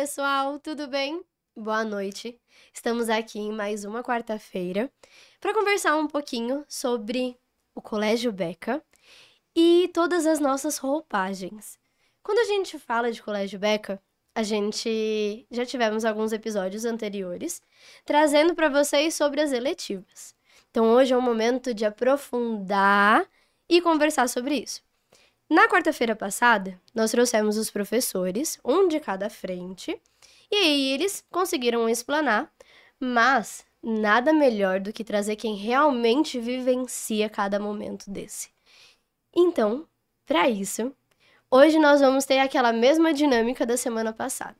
pessoal, tudo bem? Boa noite. Estamos aqui em mais uma quarta-feira para conversar um pouquinho sobre o Colégio Beca e todas as nossas roupagens. Quando a gente fala de Colégio Beca, a gente já tivemos alguns episódios anteriores trazendo para vocês sobre as eletivas. Então hoje é o momento de aprofundar e conversar sobre isso. Na quarta-feira passada, nós trouxemos os professores, um de cada frente, e aí eles conseguiram explanar, mas nada melhor do que trazer quem realmente vivencia cada momento desse. Então, para isso, hoje nós vamos ter aquela mesma dinâmica da semana passada.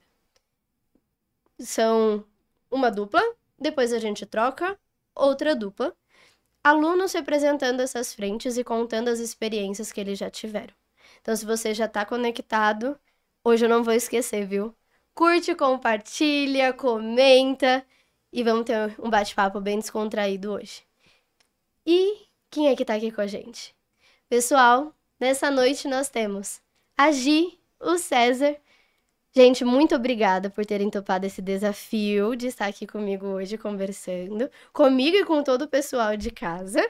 São uma dupla, depois a gente troca, outra dupla, alunos representando essas frentes e contando as experiências que eles já tiveram. Então, se você já tá conectado, hoje eu não vou esquecer, viu? Curte, compartilha, comenta e vamos ter um bate-papo bem descontraído hoje. E quem é que tá aqui com a gente? Pessoal, nessa noite nós temos a Gi, o César. Gente, muito obrigada por terem topado esse desafio de estar aqui comigo hoje conversando, comigo e com todo o pessoal de casa.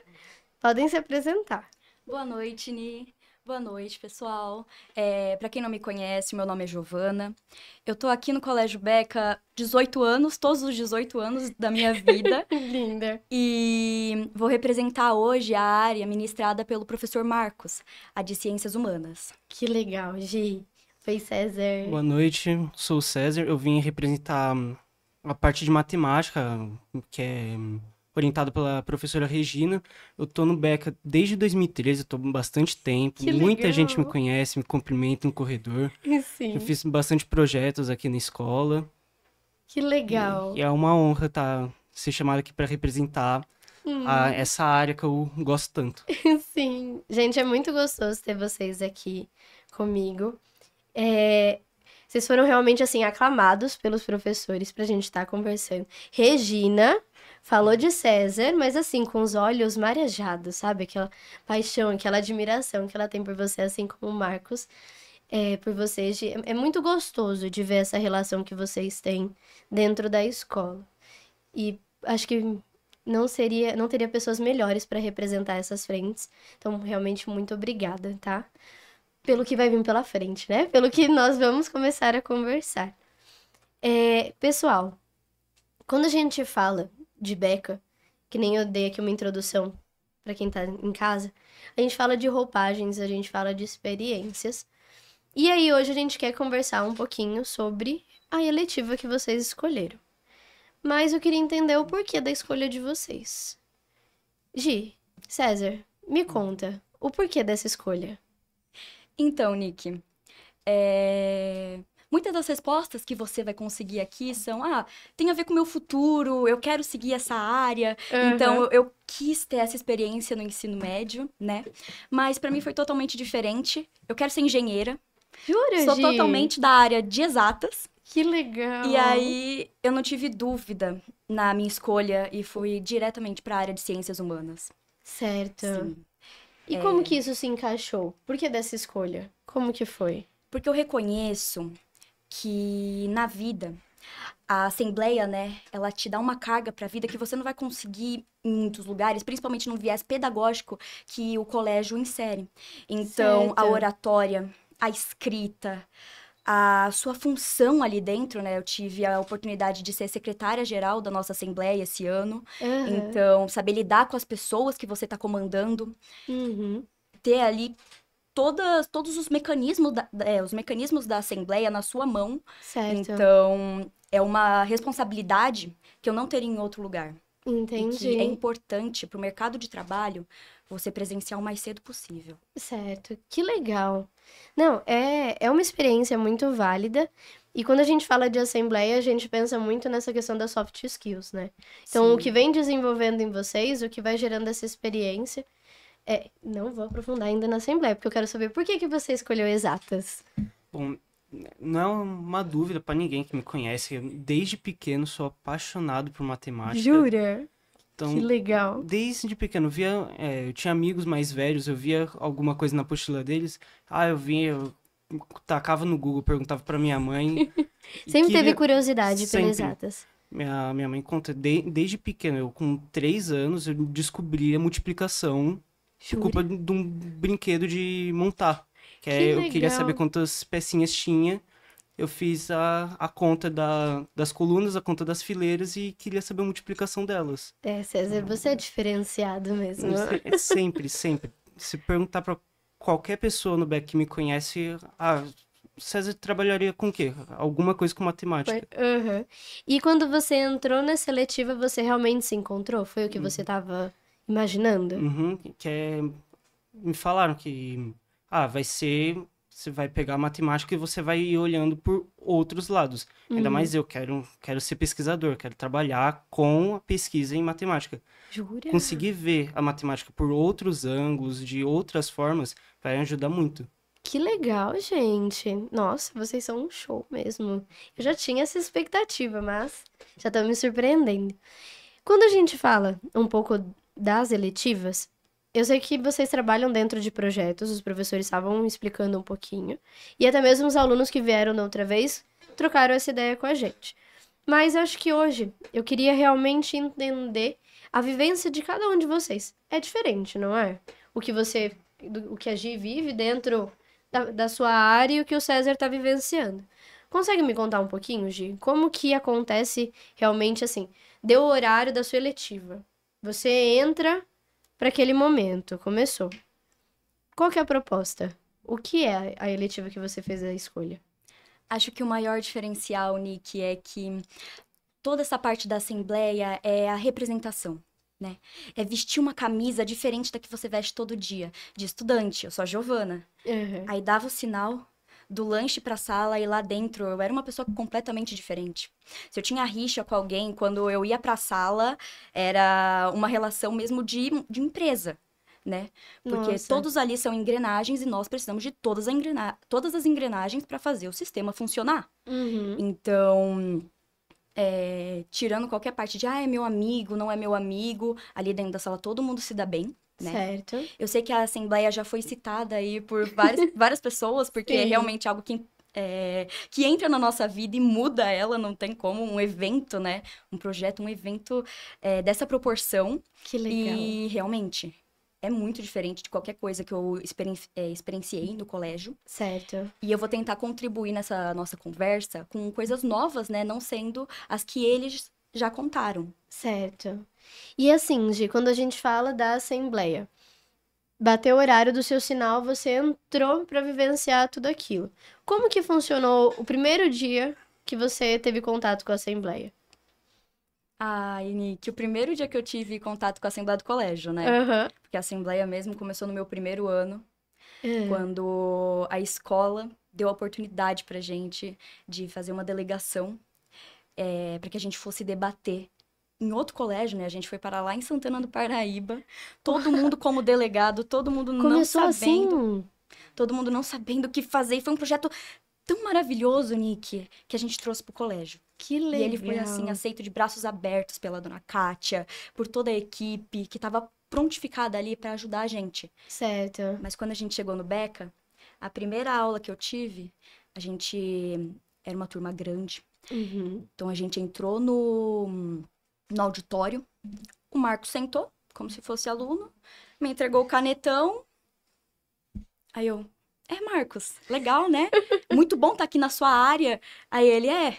Podem se apresentar. Boa noite, Ni. Boa noite, pessoal. É, para quem não me conhece, meu nome é Giovana. Eu tô aqui no Colégio Beca 18 anos, todos os 18 anos da minha vida. Linda. E vou representar hoje a área ministrada pelo professor Marcos, a de Ciências Humanas. Que legal, Gi. foi César. Boa noite, sou o César. Eu vim representar hum, a parte de matemática, que é hum, orientado pela professora Regina. Eu tô no Beca desde 2013, eu tô bastante tempo. Que Muita legal. gente me conhece, me cumprimenta no corredor. Sim. Eu fiz bastante projetos aqui na escola. Que legal. E é uma honra estar tá, ser chamada aqui para representar hum. a, essa área que eu gosto tanto. Sim. Gente, é muito gostoso ter vocês aqui comigo. É, vocês foram realmente assim aclamados pelos professores para a gente estar tá conversando. Regina, falou de César, mas assim, com os olhos marejados, sabe? Aquela paixão, aquela admiração que ela tem por você, assim como o Marcos. É, por vocês, é, é muito gostoso de ver essa relação que vocês têm dentro da escola. E acho que não seria não teria pessoas melhores para representar essas frentes. Então, realmente muito obrigada, tá? Pelo que vai vir pela frente, né? Pelo que nós vamos começar a conversar. É, pessoal, quando a gente fala de beca, que nem eu dei aqui uma introdução para quem tá em casa, a gente fala de roupagens, a gente fala de experiências. E aí hoje a gente quer conversar um pouquinho sobre a eletiva que vocês escolheram. Mas eu queria entender o porquê da escolha de vocês. Gi, César, me conta, o porquê dessa escolha? Então, Nick, é muitas das respostas que você vai conseguir aqui são: ah, tem a ver com o meu futuro, eu quero seguir essa área, uhum. então eu quis ter essa experiência no ensino médio, né? Mas para mim foi totalmente diferente. Eu quero ser engenheira. Jura, Sou Gi? totalmente da área de exatas. Que legal! E aí, eu não tive dúvida na minha escolha e fui diretamente para a área de ciências humanas. Certo. Sim. E é... como que isso se encaixou? Por que dessa escolha? Como que foi? Porque eu reconheço que na vida a assembleia, né, ela te dá uma carga para a vida que você não vai conseguir em muitos lugares, principalmente no viés pedagógico que o colégio insere. Então, certo. a oratória, a escrita, a sua função ali dentro, né? Eu tive a oportunidade de ser secretária-geral da nossa Assembleia esse ano. Uhum. Então, saber lidar com as pessoas que você está comandando. Uhum. Ter ali todas, todos os mecanismos, da, é, os mecanismos da Assembleia na sua mão. Certo. Então, é uma responsabilidade que eu não teria em outro lugar. Entendi. E que é importante para o mercado de trabalho você presenciar o mais cedo possível. Certo, que legal. Não, é, é uma experiência muito válida. E quando a gente fala de assembleia, a gente pensa muito nessa questão das soft skills, né? Então, Sim. o que vem desenvolvendo em vocês, o que vai gerando essa experiência, é, não vou aprofundar ainda na Assembleia, porque eu quero saber por que, que você escolheu exatas. Bom, não é uma dúvida para ninguém que me conhece. Eu, desde pequeno sou apaixonado por matemática. Jura? Então, que legal. Desde pequeno, via, é, eu tinha amigos mais velhos, eu via alguma coisa na apostila deles. Ah, eu vinha, eu tacava no Google, perguntava para minha mãe. sempre queria... teve curiosidade sempre. pelas exatas. Minha, minha mãe conta, de, desde pequeno, eu com três anos, eu descobri a multiplicação Jure? Por culpa de um brinquedo de montar. Que, que é, eu queria saber quantas pecinhas tinha. Eu fiz a, a conta da, das colunas, a conta das fileiras e queria saber a multiplicação delas. É, César, você é diferenciado mesmo. É sempre, sempre. Se perguntar para qualquer pessoa no back que me conhece, ah, César trabalharia com o quê? Alguma coisa com matemática. Foi... E quando você entrou na seletiva, você realmente se encontrou? Foi o que uhum. você estava Imaginando? Uhum, que é... Me falaram que, ah, vai ser... Você vai pegar a matemática e você vai ir olhando por outros lados. Uhum. Ainda mais eu quero, quero ser pesquisador, quero trabalhar com a pesquisa em matemática. Jura? Conseguir ver a matemática por outros ângulos, de outras formas, vai ajudar muito. Que legal, gente. Nossa, vocês são um show mesmo. Eu já tinha essa expectativa, mas já tá me surpreendendo. Quando a gente fala um pouco das eletivas, eu sei que vocês trabalham dentro de projetos, os professores estavam explicando um pouquinho, e até mesmo os alunos que vieram da outra vez trocaram essa ideia com a gente. Mas acho que hoje eu queria realmente entender a vivência de cada um de vocês. É diferente, não é? O que você, o que a Gi vive dentro da, da sua área e o que o César está vivenciando. Consegue me contar um pouquinho, Gi? Como que acontece realmente assim? Deu o horário da sua eletiva. Você entra para aquele momento, começou. Qual que é a proposta? O que é a eletiva que você fez a escolha? Acho que o maior diferencial, Nick, é que toda essa parte da assembleia é a representação. Né? É vestir uma camisa diferente da que você veste todo dia. De estudante, eu sou a Giovana. Uhum. Aí dava o sinal, do lanche pra sala e lá dentro eu era uma pessoa completamente diferente. Se eu tinha rixa com alguém, quando eu ia pra sala, era uma relação mesmo de, de empresa. Né? Porque Nossa. todos ali são engrenagens e nós precisamos de todas, a engrena... todas as engrenagens para fazer o sistema funcionar. Uhum. Então, é... tirando qualquer parte de, ah, é meu amigo, não é meu amigo, ali dentro da sala todo mundo se dá bem. Né? Certo. Eu sei que a Assembleia já foi citada aí por várias, várias pessoas, porque é Sim. é realmente algo que, é, que entra na nossa vida e muda ela, não tem como. Um evento, né? Um projeto, um evento é, dessa proporção. Que legal. E realmente, é muito diferente de qualquer coisa que eu é, experienciei no colégio. Certo. E eu vou tentar contribuir nessa nossa conversa com coisas novas, né? Não sendo as que eles já contaram. Certo. E assim, Gi, quando a gente fala da Assembleia, bateu o horário do seu sinal, você entrou para vivenciar tudo aquilo. Como que funcionou o primeiro dia que você teve contato com a Assembleia? Ah, Nick, o primeiro dia que eu tive contato com a Assembleia do Colégio, né? Uhum. Porque a Assembleia mesmo começou no meu primeiro ano, uhum. quando a escola deu a oportunidade pra gente de fazer uma delegação é, para que a gente fosse debater em outro colégio, né? A gente foi parar lá em Santana do Paraíba. Todo mundo como delegado, todo mundo Começou não sabendo. Assim. Todo mundo não sabendo o que fazer. E foi um projeto tão maravilhoso, Nick, que a gente trouxe pro colégio. Que legal. E ele foi assim aceito de braços abertos pela dona Kátia, por toda a equipe que estava prontificada ali para ajudar a gente. Certo. Mas quando a gente chegou no Beca, a primeira aula que eu tive, a gente era uma turma grande. Uhum. Então a gente entrou no no auditório. O Marco sentou, como se fosse aluno, me entregou o canetão. Aí eu, é, Marcos, legal, né? Muito bom estar tá aqui na sua área. Aí ele, é,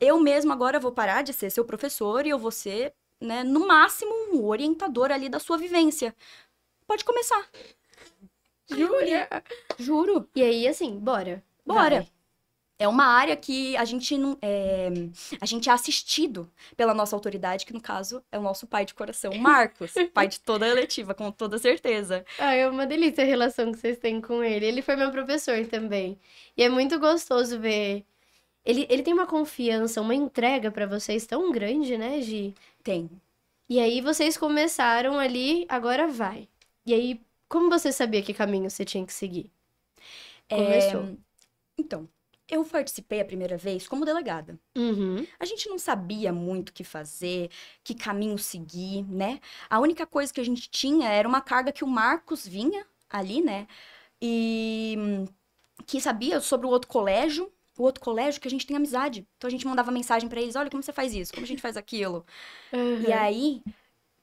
eu mesmo agora vou parar de ser seu professor e eu vou ser, né, no máximo, um orientador ali da sua vivência. Pode começar. Júlia, Juro. E aí, assim, bora. Bora. Vai. É uma área que a gente, não, é, a gente é assistido pela nossa autoridade, que no caso é o nosso pai de coração, Marcos. pai de toda a eletiva, com toda certeza. Ah, é uma delícia a relação que vocês têm com ele. Ele foi meu professor também. E é muito gostoso ver. Ele, ele tem uma confiança, uma entrega para vocês tão grande, né, Gi? Tem. E aí vocês começaram ali, agora vai. E aí, como você sabia que caminho você tinha que seguir? É, Começou. É... Então, eu participei a primeira vez como delegada. Uhum. A gente não sabia muito o que fazer, que caminho seguir, né? A única coisa que a gente tinha era uma carga que o Marcos vinha ali, né? E hum, que sabia sobre o outro colégio, o outro colégio que a gente tem amizade. Então a gente mandava mensagem para eles: olha como você faz isso, como a gente faz aquilo. Uhum. E aí.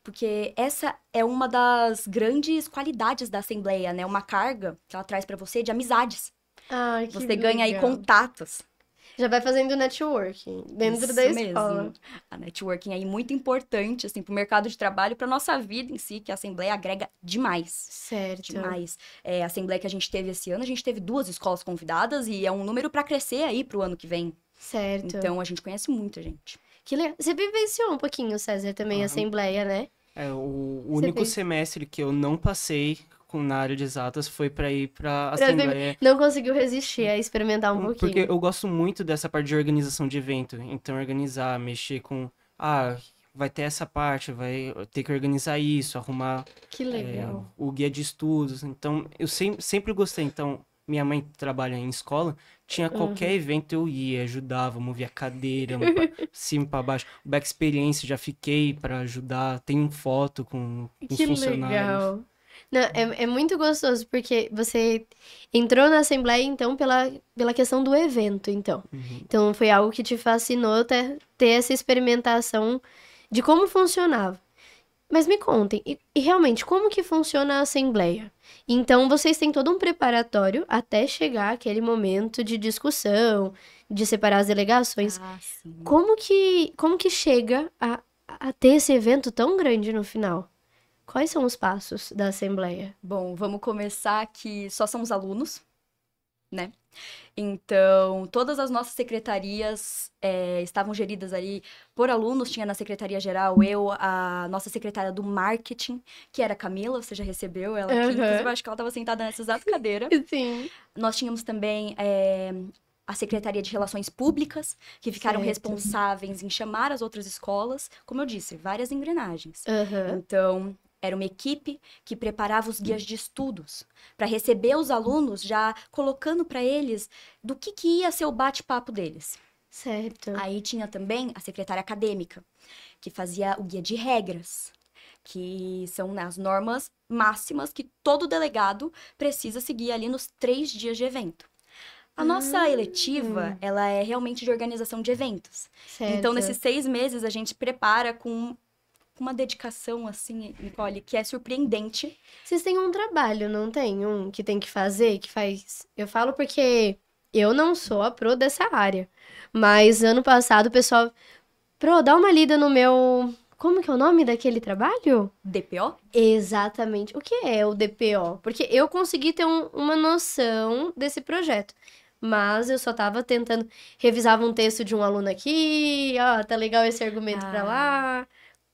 Porque essa é uma das grandes qualidades da Assembleia, né? Uma carga que ela traz para você de amizades. Ai, que Você legal. ganha aí contatos. Já vai fazendo networking dentro Isso da escola. Mesmo. A networking é aí é muito importante, assim, pro mercado de trabalho, pra nossa vida em si, que a Assembleia agrega demais. Certo. Demais. É, a Assembleia que a gente teve esse ano, a gente teve duas escolas convidadas e é um número para crescer aí pro ano que vem. Certo. Então a gente conhece muita gente. Que legal. Você vivenciou um pouquinho, César, também, a Assembleia, né? É, o único Você semestre que eu não passei na área de exatas foi para ir para assembleia. Não conseguiu resistir a experimentar um Porque pouquinho. Porque eu gosto muito dessa parte de organização de evento. Então, organizar, mexer com. Ah, vai ter essa parte, vai ter que organizar isso, arrumar. Que eh, legal. É, o guia de estudos. Então, eu sempre, sempre gostei. Então, minha mãe trabalha em escola, tinha qualquer uhum. evento eu ia, ajudava, movia a cadeira, pra cima para baixo. Back experience já fiquei para ajudar, tenho foto com, com os funcionários. Legal. Não, é, é muito gostoso, porque você entrou na Assembleia, então, pela, pela questão do evento, então. Uhum. Então, foi algo que te fascinou ter, ter essa experimentação de como funcionava. Mas me contem, e, e, realmente, como que funciona a Assembleia? Então, vocês têm todo um preparatório até chegar aquele momento de discussão, de separar as delegações. Ah, como, que, como que chega a, a ter esse evento tão grande no final? Quais são os passos da Assembleia? Bom, vamos começar que só são os alunos, né? Então, todas as nossas secretarias é, estavam geridas ali por alunos. Tinha na secretaria geral eu, a nossa secretária do marketing, que era a Camila, você já recebeu ela aqui. Uhum. Inclusive, eu acho que ela estava sentada nessa exata cadeira. Sim. Nós tínhamos também é, a Secretaria de Relações Públicas, que ficaram certo. responsáveis em chamar as outras escolas. Como eu disse, várias engrenagens. Uhum. Então, era uma equipe que preparava os guias hum. de estudos para receber os alunos, já colocando para eles do que, que ia ser o bate-papo deles. Certo. Aí tinha também a secretária acadêmica, que fazia o guia de regras, que são né, as normas máximas que todo delegado precisa seguir ali nos três dias de evento. A nossa ah. eletiva, hum. ela é realmente de organização de eventos. Então, certo. Então, nesses seis meses, a gente prepara com uma dedicação, assim, Nicole, que é surpreendente. Vocês têm um trabalho, não tem? Um que tem que fazer, que faz. Eu falo porque eu não sou a pro dessa área. Mas ano passado o pessoal. Pro, dá uma lida no meu. Como que é o nome daquele trabalho? DPO? Exatamente. O que é o DPO? Porque eu consegui ter um, uma noção desse projeto. Mas eu só tava tentando. Revisava um texto de um aluno aqui, ó, tá legal esse argumento ah. pra lá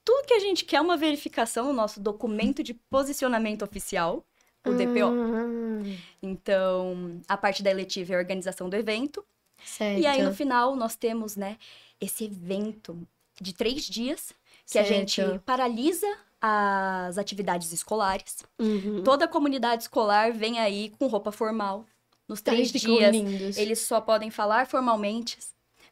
tudo que a gente quer é uma verificação, o nosso documento de posicionamento oficial, o DPO. Hum. Então, a parte da eletiva é a organização do evento. Certo. E aí, no final, nós temos, né, esse evento de três dias, que certo. a gente paralisa as atividades escolares. Uhum. Toda a comunidade escolar vem aí com roupa formal. Nos tá três dias, eles só podem falar formalmente,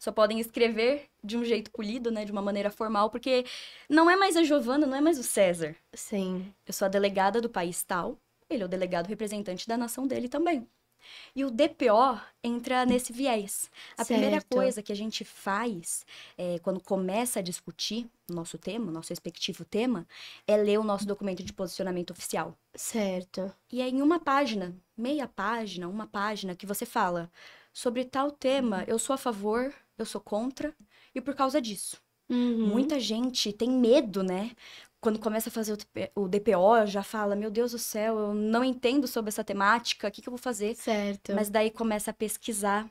só podem escrever de um jeito polido, né, de uma maneira formal, porque não é mais a Giovana, não é mais o César. Sim. Eu sou a delegada do país tal, ele é o delegado representante da nação dele também. E o DPO entra nesse viés. A certo. primeira coisa que a gente faz é, quando começa a discutir nosso tema, nosso respectivo tema, é ler o nosso documento de posicionamento oficial. Certo. E é em uma página, meia página, uma página, que você fala: sobre tal tema, uhum. eu sou a favor, eu sou contra, e por causa disso. Uhum. Muita gente tem medo, né? Quando começa a fazer o DPO, já fala: Meu Deus do céu, eu não entendo sobre essa temática, o que, que eu vou fazer? Certo. Mas daí começa a pesquisar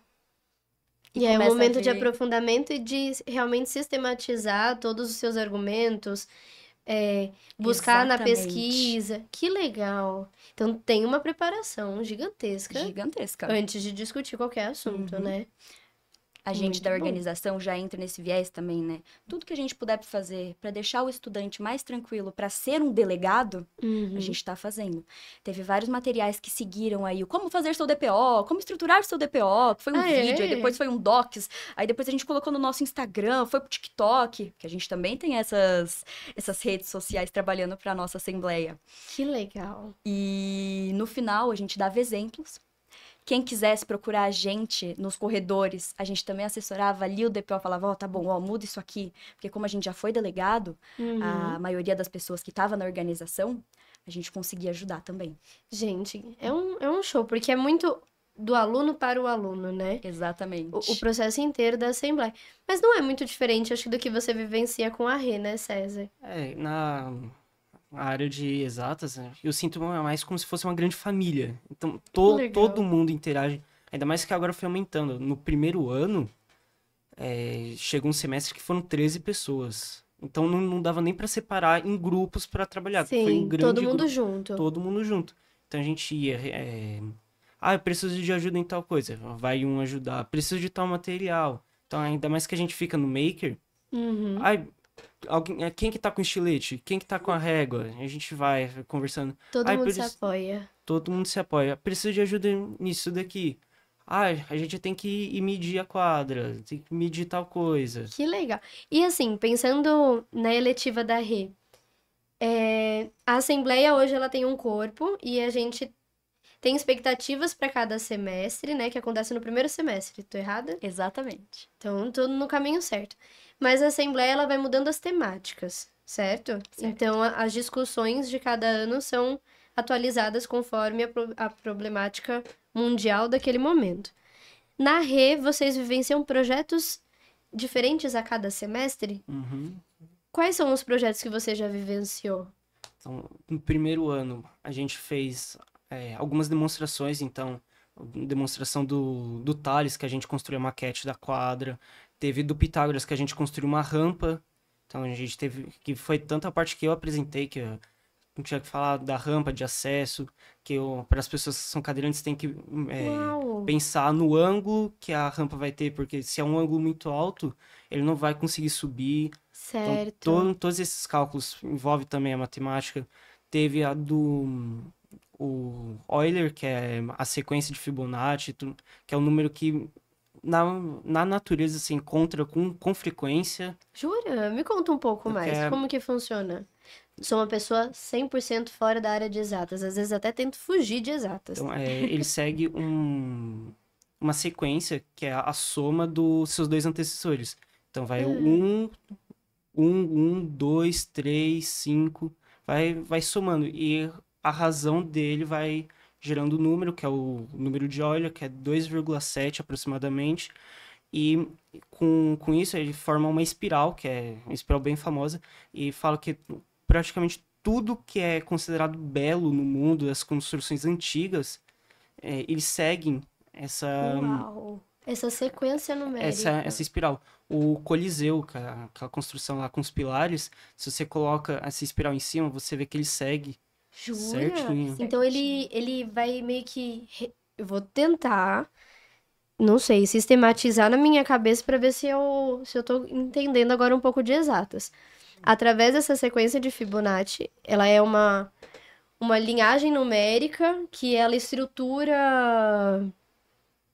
e, e é um momento de aprofundamento e de realmente sistematizar todos os seus argumentos é, buscar Exatamente. na pesquisa. Que legal. Então tem uma preparação gigantesca. Gigantesca. Antes de discutir qualquer assunto, uhum. né? A gente Muito da organização bom. já entra nesse viés também, né? Tudo que a gente puder fazer para deixar o estudante mais tranquilo para ser um delegado, uhum. a gente está fazendo. Teve vários materiais que seguiram aí o como fazer seu DPO, como estruturar seu DPO, foi um ah, vídeo, é? aí depois foi um docs, aí depois a gente colocou no nosso Instagram, foi pro TikTok, que a gente também tem essas, essas redes sociais trabalhando para nossa assembleia. Que legal. E no final a gente dava exemplos quem quisesse procurar a gente nos corredores, a gente também assessorava ali o DPO, falava, ó, oh, tá bom, ó, muda isso aqui. Porque como a gente já foi delegado, uhum. a maioria das pessoas que estava na organização, a gente conseguia ajudar também. Gente, é um, é um show, porque é muito do aluno para o aluno, né? Exatamente. O, o, processo inteiro da Assembleia. Mas não é muito diferente, acho, do que você vivencia com a Rê, né, César? É, na a área de exatas, né, eu sinto mais como se fosse uma grande família. Então, to, todo mundo interage. Ainda mais que agora foi aumentando. No primeiro ano, é, chegou um semestre que foram 13 pessoas. Então não, não dava nem para separar em grupos para trabalhar. Sim, foi um grande todo mundo grupo, junto. Todo mundo junto. Então a gente ia. É, ah, eu preciso de ajuda em tal coisa. Vai um ajudar. Preciso de tal material. Então, ainda mais que a gente fica no Maker. Uhum. Ai, alguém, é, quem que tá com estilete? Quem que tá com a hum. régua? A gente vai conversando. Todo Ai, mundo preci... se apoia. Todo mundo se apoia. Precisa de ajuda nisso daqui. Ah, a gente tem que ir medir a quadra, tem que medir tal coisa. Que legal. E assim, pensando na eletiva da Rê, é... a Assembleia hoje ela tem um corpo e a gente tem expectativas para cada semestre, né? Que acontece no primeiro semestre, tô errada? Exatamente. Então, tô no caminho certo. Mas a Assembleia ela vai mudando as temáticas, certo? certo. Então, a, as discussões de cada ano são atualizadas conforme a, pro, a problemática mundial daquele momento. Na RE, vocês vivenciam projetos diferentes a cada semestre? Uhum. Quais são os projetos que você já vivenciou? Então, no primeiro ano, a gente fez é, algumas demonstrações, então, demonstração do, do Thales, que a gente construiu a maquete da quadra, Teve do Pitágoras que a gente construiu uma rampa. Então a gente teve. Que foi tanta parte que eu apresentei que eu não tinha que falar da rampa de acesso. Que para as pessoas que são cadeirantes tem que é, pensar no ângulo que a rampa vai ter, porque se é um ângulo muito alto, ele não vai conseguir subir. Então, certo. Então, todos esses cálculos envolve também a matemática. Teve a do o Euler, que é a sequência de Fibonacci, que é o número que na, na natureza se assim, encontra com, com frequência. Jura? Me conta um pouco mais. É... Como que funciona? Sou uma pessoa 100% fora da área de exatas. Às vezes até tento fugir de exatas. Então, é, ele segue um, uma sequência que é a soma dos seus dois antecessores. Então vai uhum. um, um, um, dois, três, cinco. Vai, vai somando. E a razão dele vai gerando o número, que é o número de óleo, que é 2,7 aproximadamente. E com, com isso ele forma uma espiral, que é uma espiral bem famosa, e fala que praticamente tudo que é considerado belo no mundo, as construções antigas, é, eles seguem essa. Uau. Essa sequência numérica. Essa, essa espiral. O Coliseu, que é aquela construção lá com os pilares, se você coloca essa espiral em cima, você vê que ele segue Jura? Certinho. Então ele, ele vai meio que. Eu vou tentar, não sei, sistematizar na minha cabeça para ver se eu, se eu tô entendendo agora um pouco de exatas. Através dessa sequência de Fibonacci, ela é uma, uma linhagem numérica que ela estrutura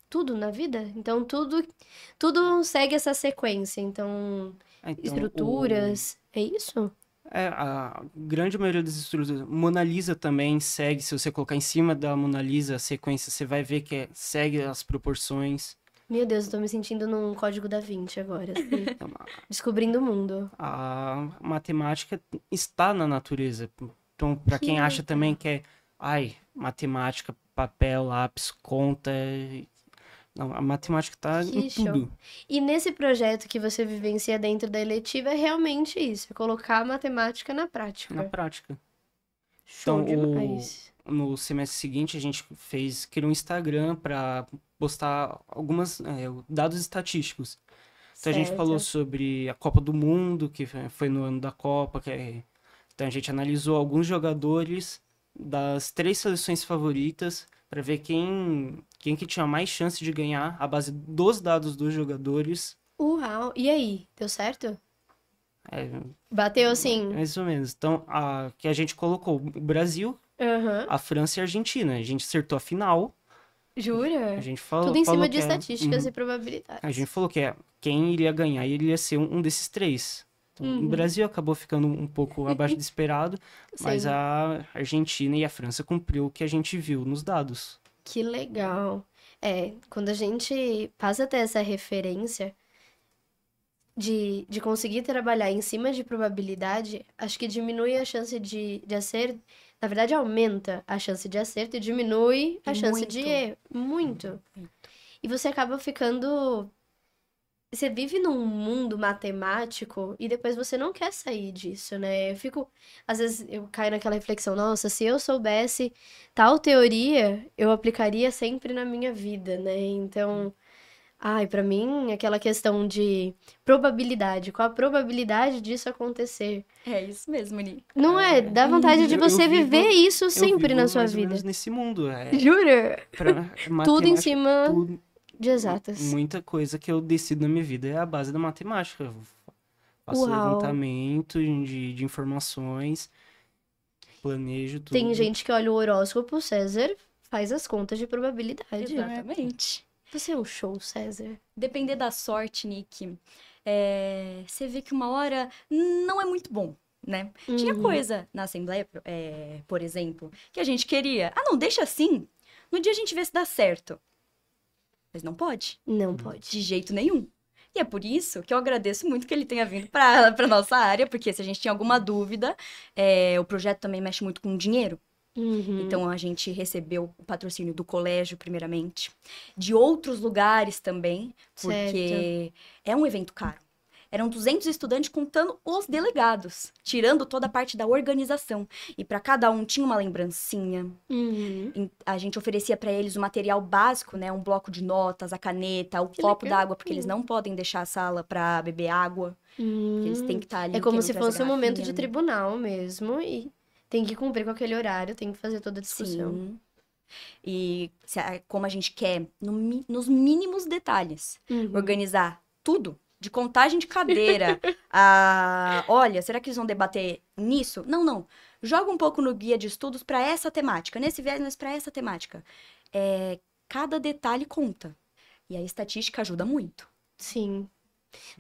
tudo na vida. Então, tudo, tudo segue essa sequência. Então, ah, então estruturas, o... é isso? É, a grande maioria das estruturas. Mona Lisa também segue. Se você colocar em cima da Mona Lisa a sequência, você vai ver que é, segue as proporções. Meu Deus, eu tô me sentindo num código da 20 agora. Assim. Então, Descobrindo o mundo. A matemática está na natureza. Então, para que quem acha também que é. Ai, matemática, papel, lápis, conta. E a matemática está em show. tudo. E nesse projeto que você vivencia dentro da eletiva é realmente isso, é colocar a matemática na prática. Na prática. Show então, demais. O, no semestre seguinte a gente fez criou um Instagram para postar algumas é, dados estatísticos. Então certo. a gente falou sobre a Copa do Mundo, que foi no ano da Copa, que é... então a gente analisou alguns jogadores das três seleções favoritas para ver quem quem que tinha mais chance de ganhar a base dos dados dos jogadores. Uau! E aí, deu certo? É, Bateu assim. Mais ou menos. Então, a que a gente colocou o Brasil, uhum. a França e a Argentina. A gente acertou a final. Jura? A gente falou. Tudo em falou cima de é, estatísticas uhum. e probabilidades. A gente falou que é quem iria ganhar iria ser um, um desses três. Então, uhum. O Brasil acabou ficando um pouco abaixo do esperado, mas a Argentina e a França cumpriu o que a gente viu nos dados. Que legal. É, quando a gente passa a ter essa referência de, de conseguir trabalhar em cima de probabilidade, acho que diminui a chance de, de acerto. Na verdade, aumenta a chance de acerto e diminui a chance muito. de erro. Muito. muito. E você acaba ficando você vive num mundo matemático e depois você não quer sair disso, né? Eu fico, às vezes eu caio naquela reflexão, nossa, se eu soubesse tal teoria, eu aplicaria sempre na minha vida, né? Então, hum. ai, para mim aquela questão de probabilidade, qual a probabilidade disso acontecer? É isso mesmo, Ni. Não é, é? Dá vontade de você vivo, viver isso sempre na sua vida. nesse mundo, é. Jura? Pra, tudo em cima tudo de exatas. Muita coisa que eu decido na minha vida é a base da matemática. Eu faço Uau. levantamento de, de informações, planejo tudo. Tem gente que olha o horóscopo, César faz as contas de probabilidade. Né? Exatamente. Você é o um show, César. Depender da sorte, Nick. É... Você vê que uma hora não é muito bom. Né? Uhum. Tinha coisa na Assembleia, é, por exemplo, que a gente queria. Ah, não, deixa assim. No dia a gente vê se dá certo. Mas não pode. Não hum. pode. De jeito nenhum. E é por isso que eu agradeço muito que ele tenha vindo para a nossa área, porque se a gente tinha alguma dúvida, é, o projeto também mexe muito com dinheiro. Uhum. Então a gente recebeu o patrocínio do colégio, primeiramente, de outros lugares também, porque certo. é um evento caro. Eram 200 estudantes contando os delegados, tirando toda a parte da organização. E para cada um tinha uma lembrancinha. Uhum. A gente oferecia para eles o material básico, né? Um bloco de notas, a caneta, o que copo d'água, porque eles não podem deixar a sala para beber água. Uhum. Eles têm que estar tá ali. Uhum. É como se fosse um momento de né? tribunal mesmo e tem que cumprir com aquele horário, tem que fazer toda a discussão. Sim. E como a gente quer, no, nos mínimos detalhes, uhum. organizar tudo de contagem de cadeira, a, ah, olha, será que eles vão debater nisso? Não, não. Joga um pouco no guia de estudos para essa temática, nesse viés, mas para essa temática. É, cada detalhe conta. E a estatística ajuda muito. Sim.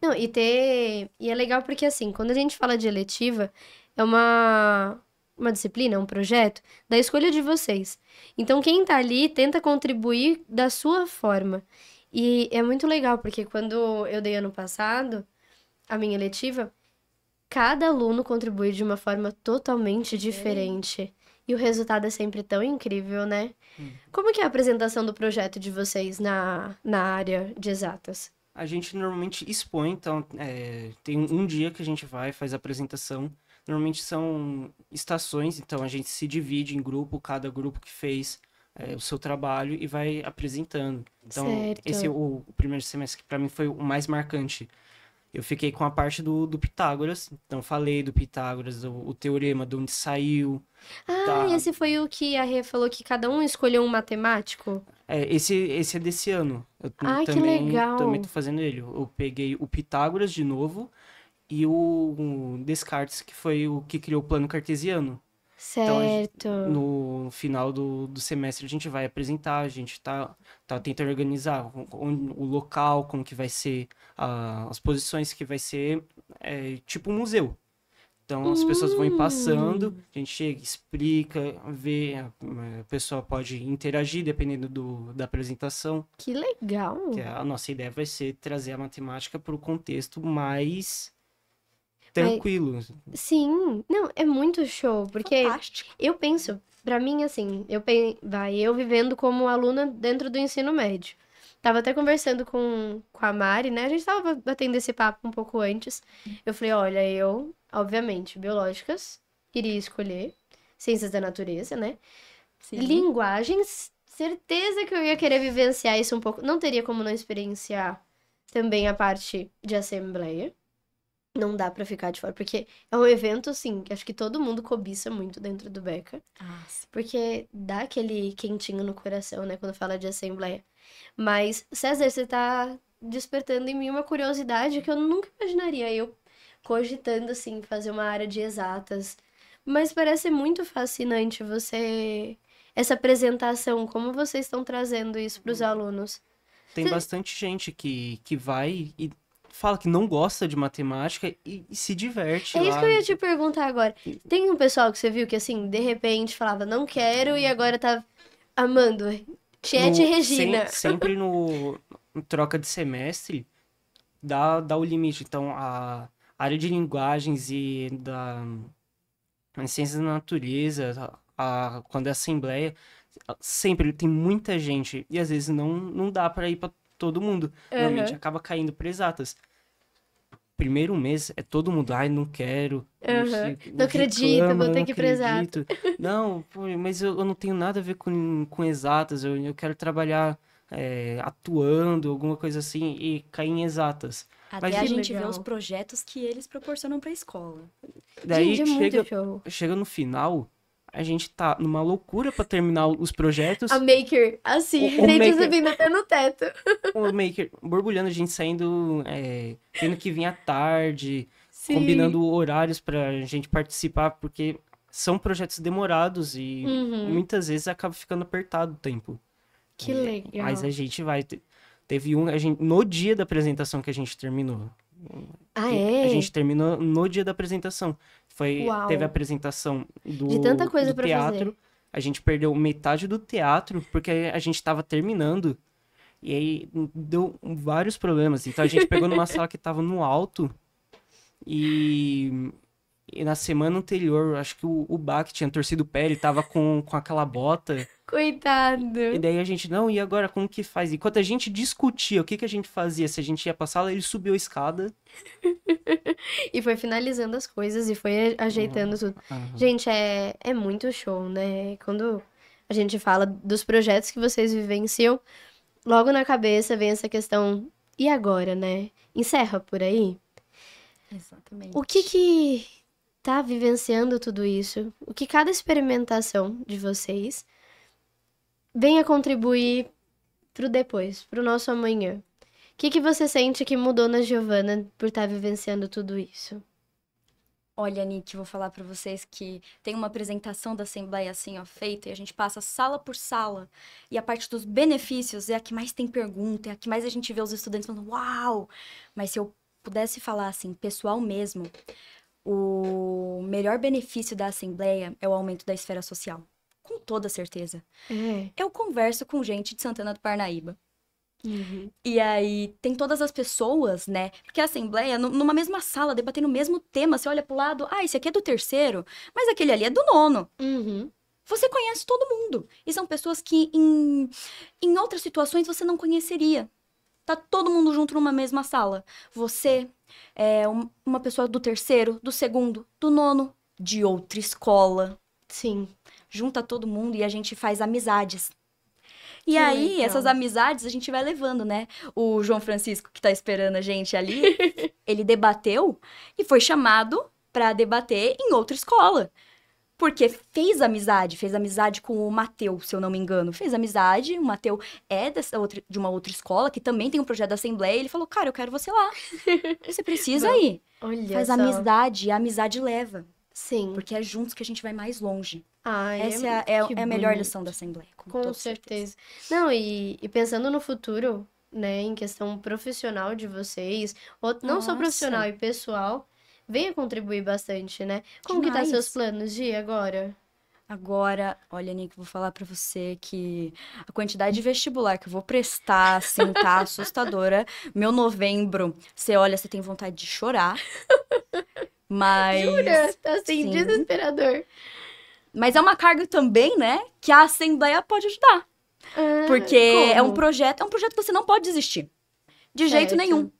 Não, e ter. E é legal porque, assim, quando a gente fala de eletiva, é uma uma disciplina, é um projeto, da escolha de vocês. Então, quem está ali tenta contribuir da sua forma. E é muito legal, porque quando eu dei ano passado, a minha letiva cada aluno contribui de uma forma totalmente diferente. E o resultado é sempre tão incrível, né? Hum. Como que é a apresentação do projeto de vocês na, na área de exatas? A gente normalmente expõe, então, é, tem um dia que a gente vai, faz a apresentação. Normalmente são estações, então a gente se divide em grupo, cada grupo que fez é, o seu trabalho e vai apresentando. Então, certo. esse é o, o primeiro semestre que para mim foi o mais marcante. Eu fiquei com a parte do, do Pitágoras, então falei do Pitágoras, o, o teorema, de onde saiu. Ah, da... Tá? esse foi o que a Rê falou que cada um escolheu um matemático? É, esse, esse é desse ano. Eu Ai, também, que legal. Também tô fazendo ele. Eu peguei o Pitágoras de novo e o, o Descartes, que foi o que criou o plano cartesiano. Então, certo. Então, no final do, do semestre a gente vai apresentar, a gente tá, tá tentando organizar o, o local, como que vai ser, a, ah, as posições que vai ser, é, tipo um museu. Então as hum. pessoas vão passando, hum. a gente chega, explica, vê, a, é, a pessoa pode interagir dependendo do, da apresentação. Que legal! Que é, a nossa ideia vai ser trazer a matemática para o contexto mais tranquilo. sim, não, é muito show, porque Fantástico. eu penso, para mim assim, eu pen... vai, eu vivendo como aluna dentro do ensino médio. Tava até conversando com, com a Mari, né? A gente tava batendo esse papo um pouco antes. Eu falei, olha, eu, obviamente, biológicas, iria escolher ciências da natureza, né? Sim. Linguagens, certeza que eu ia querer vivenciar isso um pouco. Não teria como não experienciar também a parte de assembleia não dá para ficar de fora, porque é um evento, assim, que acho que todo mundo cobiça muito dentro do Becker. Ah, porque dá aquele quentinho no coração, né, quando fala de assembleia. Mas, César, você tá despertando em mim uma curiosidade que eu nunca imaginaria. Eu cogitando, assim, fazer uma área de exatas. Mas parece muito fascinante você. Essa apresentação, como vocês estão trazendo isso para os uhum. alunos? Tem bastante gente que, que vai e fala que não gosta de matemática e, e se diverte. É lá. isso que eu ia te perguntar agora. Tem um pessoal que você viu que, assim, de repente falava não quero e agora tá amando. Tiet Regina. Sem, sempre no, no, troca de semestre dá, dá o limite. Então, a área de linguagens e da ciências da natureza, a, a, quando é assembleia, sempre tem muita gente e às vezes não, não dá para ir para todo mundo. Uhum. Normalmente acaba caindo para exatas. Primeiro mês é todo mundo, ai, não quero. Uhum. Não, não acredito, reclama, vou ter que ir pra Não, pô, mas eu, eu, não tenho nada a ver com, com exatas, eu, eu quero trabalhar é, atuando, alguma coisa assim, e cair em exatas. Até Mas, a gente legal. vê os projetos que eles proporcionam para a escola. Daí gente, é chega, chega no final, a gente tá numa loucura para terminar os projetos. A Maker, assim, gente subindo até no teto. O Maker, borbulhando, a gente saindo, é, tendo que vir à tarde, Sim. combinando horários pra gente participar, porque são projetos demorados e uhum. muitas vezes acaba ficando apertado o tempo. Que é, legal. Mas a gente vai. Teve um, a gente, no dia da apresentação que a gente terminou. Ah, é? A gente terminou no dia da apresentação. Foi, teve a apresentação do, De tanta coisa do teatro. Fazer. A gente perdeu metade do teatro porque a gente estava terminando. E aí hum, deu vários problemas. Então a gente pegou numa sala que estava no alto e e na semana anterior, acho que o, o Bach tinha torcido o pé, ele tava com, com aquela bota. Coitado. E daí a gente, não, e agora como que faz? Enquanto a gente discutia o que, que a gente fazia, se a gente ia pra sala, ele subiu a escada. e foi finalizando as coisas e foi ajeitando uhum. tudo. Uhum. Gente, é, é muito show, né? Quando a gente fala dos projetos que vocês vivenciam, logo na cabeça vem essa questão, e agora, né? Encerra por aí? Exatamente. O que que está vivenciando tudo isso, o que cada experimentação de vocês venha contribuir para o depois, para o nosso amanhã. O que, que você sente que mudou na Giovana por estar tá vivenciando tudo isso? Olha, Nick, vou falar para vocês que tem uma apresentação da Assembleia assim, ó, feita, e a gente passa sala por sala. E a parte dos benefícios é a que mais tem pergunta, é a que mais a gente vê os estudantes falando, uau! Mas se eu pudesse falar assim, pessoal mesmo, o melhor benefício da Assembleia é o aumento da esfera social. Com toda certeza. É Eu converso com gente de Santana do Parnaíba. Uhum. E aí tem todas as pessoas, né? Porque a assembleia, numa mesma sala, debatendo o mesmo tema, você olha pro lado, ah, esse aqui é do terceiro, mas aquele ali é do nono. Uhum. Você conhece todo mundo. E são pessoas que em, em outras situações você não conheceria. Tá todo mundo junto numa mesma sala. Você é uma pessoa do terceiro, do segundo, do nono, de outra escola. Sim. Junta todo mundo e a gente faz amizades. E que aí, legal. essas amizades a gente vai levando, né? O João Francisco, que tá esperando a gente ali, ele debateu e foi chamado para debater em outra escola. Porque fez amizade, fez amizade com o Mateu, se eu não me engano. Fez amizade, o Mateu é dessa outra, de uma outra escola, que também tem um projeto da Assembleia. ele falou, cara, eu quero você lá. Você precisa Bom, ir. Olha Faz só. amizade, e a amizade leva. Sim. Porque é juntos que a gente vai mais longe. ah Essa é, é, é, é a melhor lição da Assembleia. Com, com certeza. certeza. Não, e, e pensando no futuro, né, em questão profissional de vocês, ou não só profissional e pessoal, venha contribuir bastante, né? Como Demais. que tá seus planos de agora? Agora, olha, Nick, vou falar para você que a quantidade de vestibular que eu vou prestar, assim, tá assustadora. Meu novembro, você olha, você tem vontade de chorar. Mas. Jura? Tá assim, sim. desesperador. Mas é uma carga também, né? Que a Assembleia pode ajudar. Ah, porque como? é um projeto, é um projeto que você não pode desistir. De certo. jeito nenhum.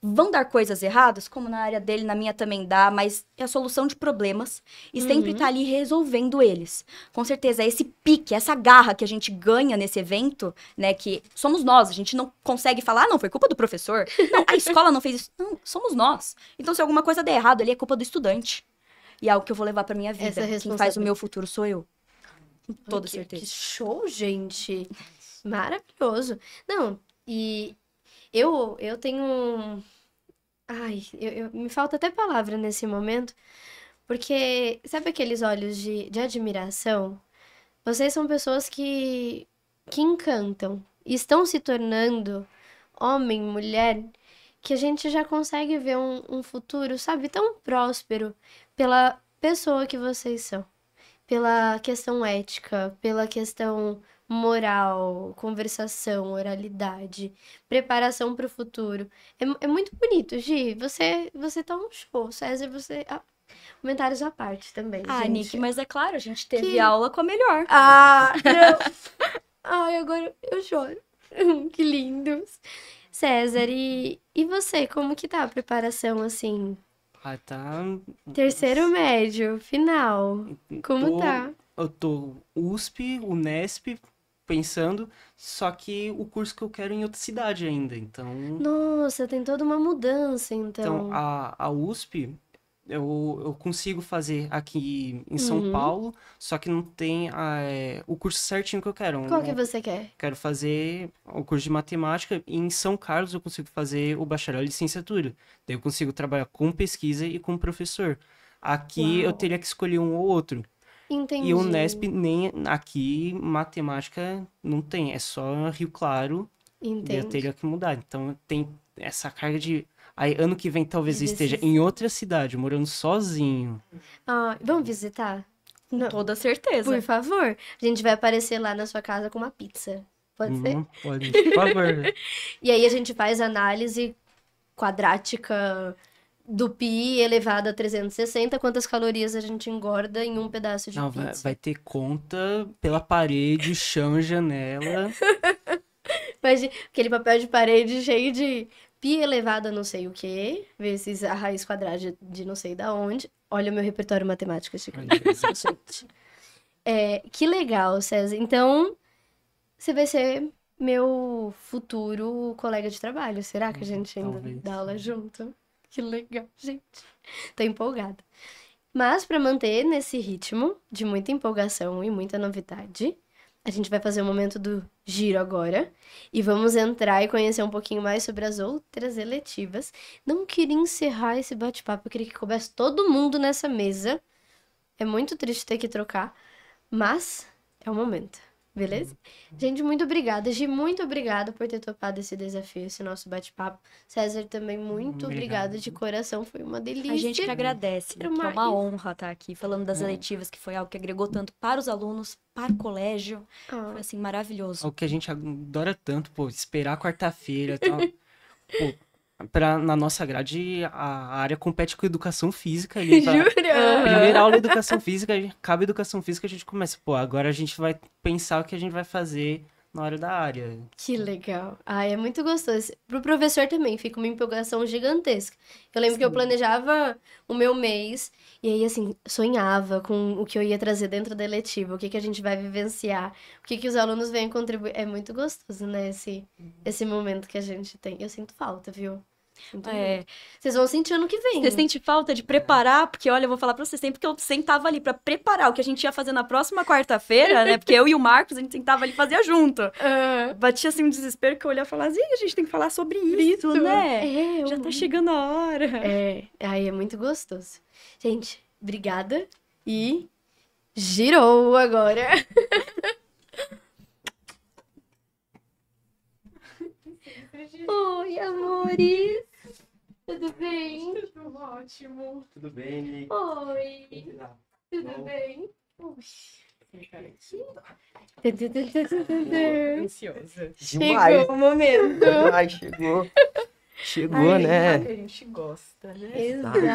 Vão dar coisas erradas, como na área dele, na minha também dá, mas é a solução de problemas e uhum. sempre tá ali resolvendo eles. Com certeza, esse pique, essa garra que a gente ganha nesse evento, né, que somos nós, a gente não consegue falar, ah, não, foi culpa do professor, não, a escola não fez isso. Não, somos nós. Então, se alguma coisa der errado ali, é culpa do estudante. E é algo que eu vou levar pra minha vida. É Quem faz o meu futuro sou eu. Com toda que, certeza. Que show, gente! Maravilhoso. Não, e eu, eu tenho. Ai, eu, eu, me falta até palavra nesse momento, porque sabe aqueles olhos de, de admiração? Vocês são pessoas que, que encantam, estão se tornando homem, mulher, que a gente já consegue ver um, um futuro, sabe, tão próspero pela pessoa que vocês são, pela questão ética, pela questão moral, conversação, oralidade, preparação para o futuro. É, é, muito bonito, Gi. Você, você tá um show. César, você. Ah, comentários à parte também. Ah, gente. Nick, mas é claro, a gente teve que... aula com a melhor. Ah, não. Ai, agora eu choro. que lindos. César, e, e você, como que tá a preparação, assim? Ah, tá. Terceiro médio, final. Como tô, tá? Eu tô USP, UNESP, pensando, só que o curso que eu quero é em outra cidade ainda, então... Nossa, tem toda uma mudança, então... Então, a, a USP, eu, eu consigo fazer aqui em São uhum. Paulo, só que não tem é, o curso certinho que eu quero. Qual que você quer? Quero fazer o curso de matemática e em São Carlos eu consigo fazer o bacharel e licenciatura. Daí eu consigo trabalhar com pesquisa e com professor. Aqui Uau. eu teria que escolher um ou outro. Entendi. E o Unesp nem aqui matemática não tem, é só Rio Claro. Entendi. E eu teria que mudar. Então tem essa carga de Aí ano que vem talvez eu esteja em outra cidade, morando sozinho. Ah, vamos visitar? Com não. toda certeza. Por favor. A gente vai aparecer lá na sua casa com uma pizza. Pode ser? Não pode, por favor. e aí a gente faz análise quadrática do pi elevado a 360, quantas calorias a gente engorda em um pedaço de Não, pizza. Vai, vai ter conta pela parede, chão, janela. Imagina, aquele papel de parede cheio de pi elevado a não sei o que, vezes a raiz quadrada de, não sei da onde. Olha o meu repertório matemático, Chico. é, que legal, César. Então, você vai ser meu futuro colega de trabalho. Será que a hum, gente ainda Talvez. dá aula né? junto? Que legal, gente. Tô empolgada. Mas para manter nesse ritmo de muita empolgação e muita novidade, a gente vai fazer o um momento do giro agora e vamos entrar e conhecer um pouquinho mais sobre as outras eletivas. Não queria encerrar esse bate-papo, eu queria que coubesse todo mundo nessa mesa. É muito triste ter que trocar, mas é o momento beleza? Gente, muito obrigada. Gi, muito obrigada por ter topado esse desafio, esse nosso bate-papo. César, também muito obrigada de coração. Foi uma delícia. A gente que agradece. Foi Uma... É uma honra estar aqui falando das é. eletivas, que foi algo que agregou tanto para os alunos, para o colégio. Ah. Foi, assim, maravilhoso. O que a gente adora tanto, pô, esperar quarta-feira e tal. pô, Pra, na nossa grade, a área compete com educação física. Ali, tá Jura? Primeira aula de educação física, acaba educação física, a gente começa, pô, agora a gente vai pensar o que a gente vai fazer na hora da área. Que legal. Ai, é muito gostoso. Pro professor também, fica uma empolgação gigantesca. Eu lembro Sim. que eu planejava o meu mês e aí, assim, sonhava com o que eu ia trazer dentro da eletiva, o que, que a gente vai vivenciar, o que, que os alunos vêm contribuir. É muito gostoso, né, esse, uhum. esse momento que a gente tem. Eu sinto falta, viu? É, vocês vão sentir ano que vem. Vocês sentem falta de preparar, porque olha, eu vou falar pra vocês, sempre que eu sentava ali para preparar o que a gente ia fazer na próxima quarta-feira, né? Porque eu e o Marcos, a gente sentava ali e fazia junto. Uh... Batia assim um desespero que eu olhava e falava assim, a gente tem que falar sobre isso, isso né? né? É, Já eu... tá chegando a hora. É, aí é muito gostoso. Gente, obrigada e girou agora. Oi, amores. Tudo bem? Tudo ótimo. Tudo bem? Oi. Tudo Tudo bem? Oxi. Ansiosa. Chegou o momento. Ai, chegou. Chegou, Ai, né? É a gente gosta, né? Exatamente.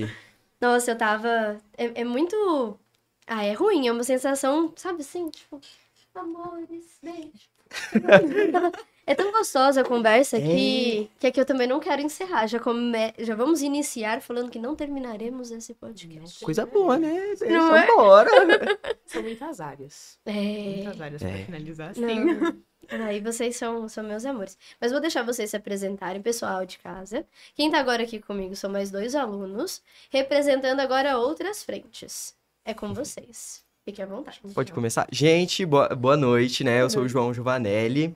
Exatamente. Nossa, eu tava. É, é, muito. Ah, é ruim, é uma sensação, sabe assim? Tipo, amores, beijo. É tão gostosa a conversa que, é. que aqui eu também não quero encerrar. Já, come... já vamos iniciar falando que não terminaremos esse podcast. Coisa boa, né? É, não é? Bora. São muitas áreas. É. Muitas áreas é. finalizar, sim. Aí vocês são, são meus amores. Mas vou deixar vocês se apresentarem, pessoal de casa. Quem tá agora aqui comigo são mais dois alunos, representando agora outras frentes. É com vocês. Fique à vontade. Pode começar. Gente, boa, boa noite, né? Eu sou o João Giovanelli.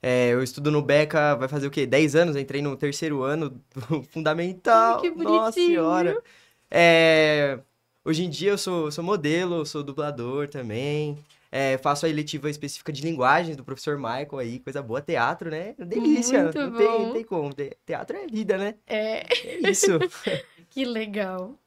É, eu estudo no Beca, vai fazer o quê? 10 anos, entrei no terceiro ano do fundamental. Ai, que bonitinho. Nossa senhora. É, hoje em dia eu sou, sou modelo, sou dublador também. É, faço a eletiva específica de linguagens do professor Michael aí, coisa boa, teatro, né? É delícia. Muito não bom. Tem, tem como. Teatro é vida, né? É. é isso. que legal.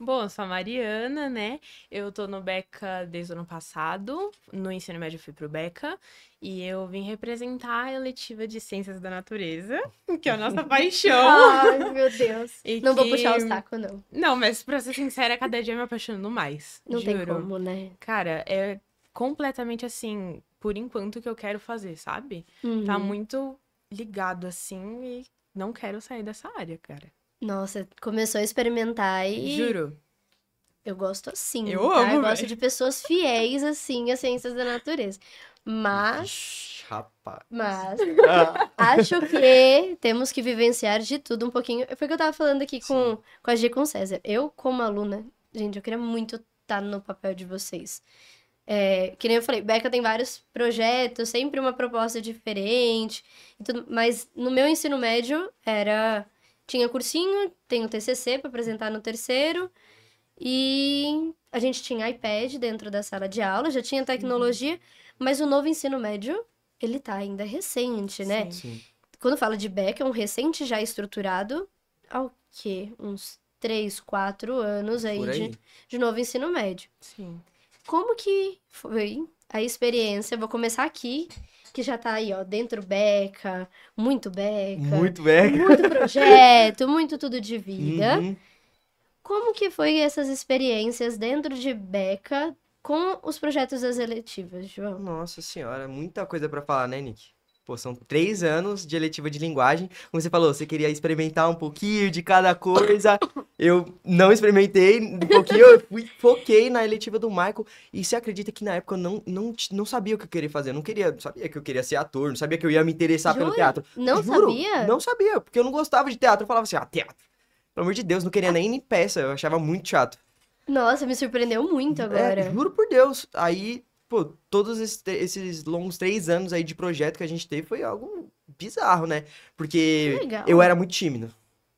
Bom, eu sou a Mariana, né? Eu tô no Beca desde o ano passado. No ensino médio eu fui pro Beca. E eu vim representar a eletiva de Ciências da Natureza, que é a nossa paixão. Ai, meu Deus. E não que... vou puxar o saco, não. Não, mas pra ser sincera, cada dia eu me apaixonando mais. Não juro. tem como, né? Cara, é completamente assim, por enquanto, que eu quero fazer, sabe? Tá uhum. Tá muito ligado assim e não quero sair dessa área, cara. Nossa, começou a experimentar e. Juro. Eu gosto assim. Eu tá? amo. Eu gosto véio. de pessoas fiéis, assim, às ciências da natureza. Mas. Rapaz. Mas. Ah. acho que temos que vivenciar de tudo um pouquinho. Foi o que eu tava falando aqui com, com a G com o César. Eu, como aluna, gente, eu queria muito estar tá no papel de vocês. É, que nem eu falei, Beca tem vários projetos, sempre uma proposta diferente, tudo, mas no meu ensino médio era tinha cursinho, tem o TCC para apresentar no terceiro. E a gente tinha iPad dentro da sala de aula, já tinha tecnologia, uhum. mas o novo ensino médio, ele tá ainda recente, né? Sim. Quando fala de Beck, é um recente já estruturado ao quê? Uns três, quatro anos aí, aí. De, de novo ensino médio. Sim. Como que foi a experiência. Vou começar aqui, que já tá aí, ó, dentro beca, muito beca. Muito beca. Muito projeto, muito tudo de vida. Uhum. Como que foi essas experiências dentro de beca com os projetos das eletivas, João? Nossa senhora, muita coisa para falar, né, Nick? Pô, são três anos de eletiva de linguagem. Como você falou, você queria experimentar um pouquinho de cada coisa. Eu não experimentei um pouquinho, eu fui, foquei na eletiva do Michael. E você acredita que na época eu não, não, não sabia o que eu queria fazer. Eu não queria, sabia que eu queria ser ator, não sabia que eu ia me interessar pelo teatro. Não Juro, sabia? Não sabia, porque eu não gostava de teatro. Eu falava assim, ah, teatro. Pelo amor de Deus, não queria nem peça, eu achava muito chato. Nossa, me surpreendeu muito é, agora. É, juro por Deus. Aí todos esses, esses, longos três anos aí de projeto que a gente teve foi algo bizarro, né? Porque eu era muito tímido.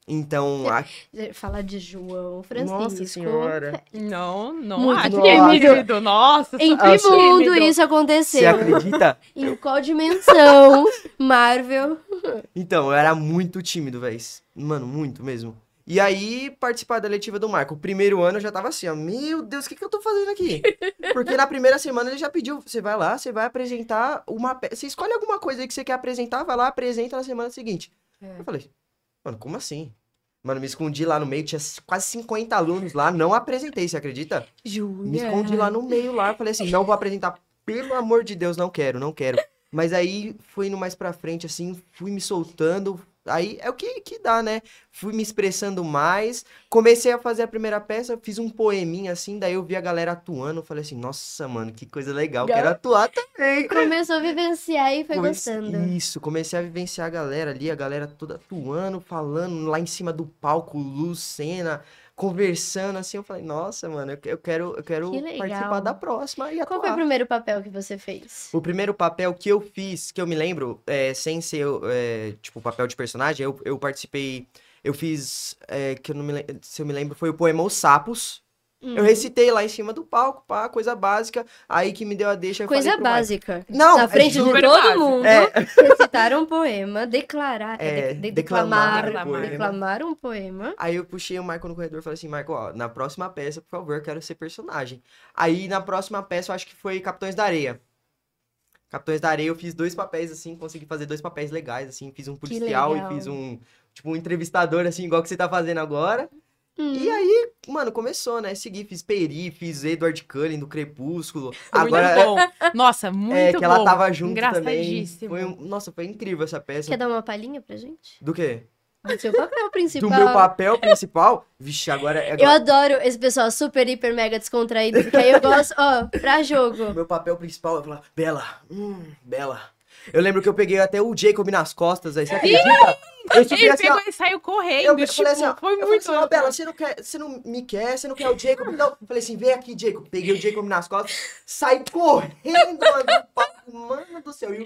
Então, a... falar de João Francisco. Nossa senhora. Não, não. Muito ah, tímido. Nossa. Em que mundo isso aconteceu? Você acredita? em qual dimensão, Marvel? Então, eu era muito tímido, velho. Mano, muito mesmo. E aí, participar da letiva do Marco. O primeiro ano eu já tava assim, ó, meu Deus, o que, que eu tô fazendo aqui? Porque na primeira semana ele já pediu, você vai lá, você vai apresentar uma peça. Você escolhe alguma coisa aí que você quer apresentar, vai lá, apresenta na semana seguinte. É. Eu falei, mano, como assim? Mano, me escondi lá no meio, tinha quase 50 alunos lá, não apresentei, você acredita? Júlia. Me escondi lá no meio lá, falei assim, não vou apresentar, pelo amor de Deus, não quero, não quero. Mas aí, foi indo mais pra frente, assim, fui me soltando, Aí é o que, que dá, né? Fui me expressando mais. Comecei a fazer a primeira peça, fiz um poeminha assim, daí eu vi a galera atuando. Falei assim, nossa, mano, que coisa legal, quero atuar também. Começou a vivenciar e foi comecei, gostando. Isso, comecei a vivenciar a galera ali, a galera toda atuando, falando lá em cima do palco, luz, cena conversando assim, eu falei, nossa, mano, eu, quero, eu quero que participar da próxima. E atuar. Qual foi o primeiro papel que você fez? O primeiro papel que eu fiz, que eu me lembro, é, sem ser é, tipo papel de personagem, eu, eu participei. Eu fiz. É, que eu não me, se eu me lembro, foi o poema Os Sapos, eu hum. recitei lá em cima do palco, pá, coisa básica. Aí que me deu a deixa. Coisa básica. Mike, Não, Na é frente é de todo básico. mundo, é. recitar um poema, declarar, é, de, é, de, declamar, declamar, um poema. declamar um poema. Aí eu puxei o Michael no corredor e falei assim: Michael, ó, na próxima peça, por favor, eu quero ser personagem. Aí na próxima peça, eu acho que foi Capitões da Areia. Capitões da Areia, eu fiz dois papéis, assim, consegui fazer dois papéis legais, assim, fiz um policial e fiz um, tipo, um entrevistador, assim, igual que você tá fazendo agora. Hum. E uhum. aí, mano, começou, né? Segui, fiz Peri, fiz Edward Cullen do Crepúsculo. Agora, muito bom. Nossa, muito bom. É, que bom. ela tava junto também. Foi, nossa, foi incrível essa peça. Quer dar uma palhinha pra gente? Do quê? Do seu papel principal. Do meu papel principal? Vixe, agora, é agora... Eu adoro esse pessoal super, hiper, mega descontraído, porque aí eu gosto, ó, pra jogo. Meu papel principal é falar, Bela, hum, Bela. Eu lembro que eu peguei até o Jacob nas costas, aí você acredita? Eu ele assim, pegou assim, e saiu correndo. Eu tipo, falei assim, tipo, ó, foi muito. Falei assim, Bela, você não, quer, você não me quer, você não quer o Jacob? Não. Eu falei assim, vem aqui, Jacob. Peguei o Jacob nas costas, saí correndo, mano, mano do céu. E o medo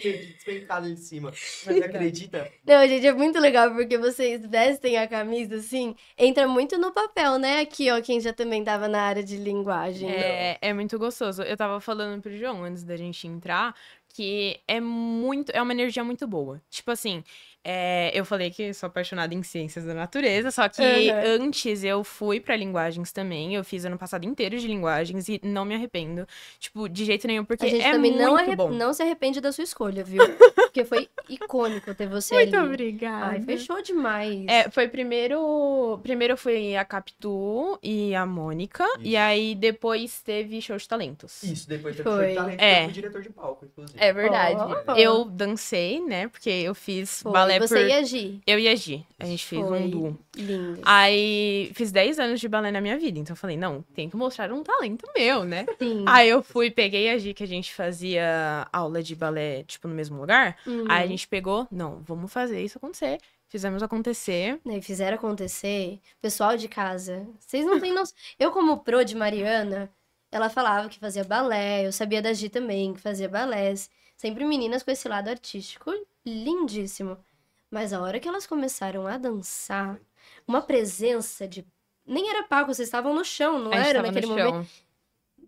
de em cima. Mas acredita? Não, gente, é muito legal porque vocês vestem a camisa assim, entra muito no papel, né? Aqui, ó, quem já também tava na área de linguagem. É, é muito gostoso. Eu tava falando pro João antes da gente entrar que é muito, é uma energia muito boa. Tipo assim, é, eu falei que sou apaixonada em ciências da natureza, só que uhum. antes eu fui para linguagens também. Eu fiz ano passado inteiro de linguagens e não me arrependo. Tipo, de jeito nenhum, porque é muito não bom. não se arrepende da sua escolha, viu? Porque foi icônico ter você muito ali. Muito obrigada. Ai, fechou demais. É, foi primeiro... Primeiro foi a Capitu e a Mônica. Isso. E aí depois teve Show de Talentos. Isso, depois teve foi. Show de Talentos. É. Eu fui é. diretor de palco, inclusive. É verdade. oh, oh. Eu dancei, né? Porque eu fiz foi. balé balé né, você por... agir. Eu ia agir. A gente fez Foi um duo. Lindo. Aí fiz 10 anos de balé na minha vida. Então eu falei, não, tem que mostrar um talento meu, né? Sim. Aí eu fui, peguei a Gi, que a gente fazia aula de balé, tipo, no mesmo lugar. Uhum. Aí a gente pegou, não, vamos fazer isso acontecer. Fizemos acontecer. Né, e fizeram acontecer. Pessoal de casa, vocês não têm noção. eu, como pro de Mariana, ela falava que fazia balé. Eu sabia da Gi também, que fazia balés. Sempre meninas com esse lado artístico lindíssimo. Mas a hora que elas começaram a dançar, uma presença de. Nem era palco, vocês estavam no chão, não era naquele momento.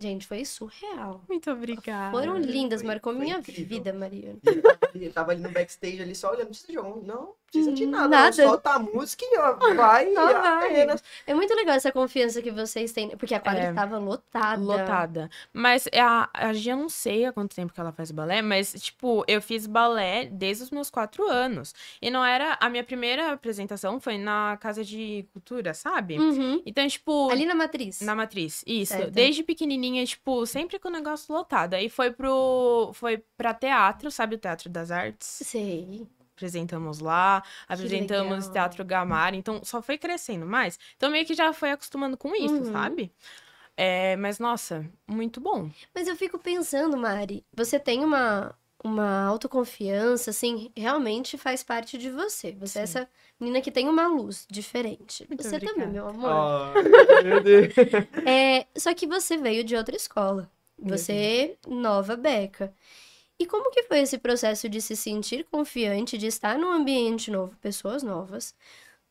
Gente, foi surreal. Muito obrigada. Foram lindas, foi, marcou foi minha incrível. vida, Maria. eu tava ali no backstage ali só olhando, não, não, precisa de nada. nada. tá a música e ó, vai. Só vai. É muito legal essa confiança que vocês têm. Né? Porque a quadra estava é, lotada. Lotada. Mas a, a Gia, não sei há quanto tempo que ela faz balé, mas, tipo, eu fiz balé desde os meus quatro anos. E não era. A minha primeira apresentação foi na Casa de Cultura, sabe? Uhum. Então, tipo. Ali na Matriz. Na Matriz, isso. Certo. Desde pequenininha, tipo, sempre com o negócio lotado. Aí foi pro. Foi pra teatro, sabe? O Teatro das Artes. Sei apresentamos lá, apresentamos Teatro Gamari então só foi crescendo mais. Então meio que já foi acostumando com isso, uhum. sabe? É, mas nossa, muito bom. Mas eu fico pensando, Mari, você tem uma uma autoconfiança, assim, realmente faz parte de você. Você é Sim. é essa menina que tem uma luz diferente. Muito você obrigada. também, meu amor. Oh, meu Deus. é, só que você veio de outra escola. Você, nova beca. E como que foi esse processo de se sentir confiante, de estar num ambiente novo, pessoas novas,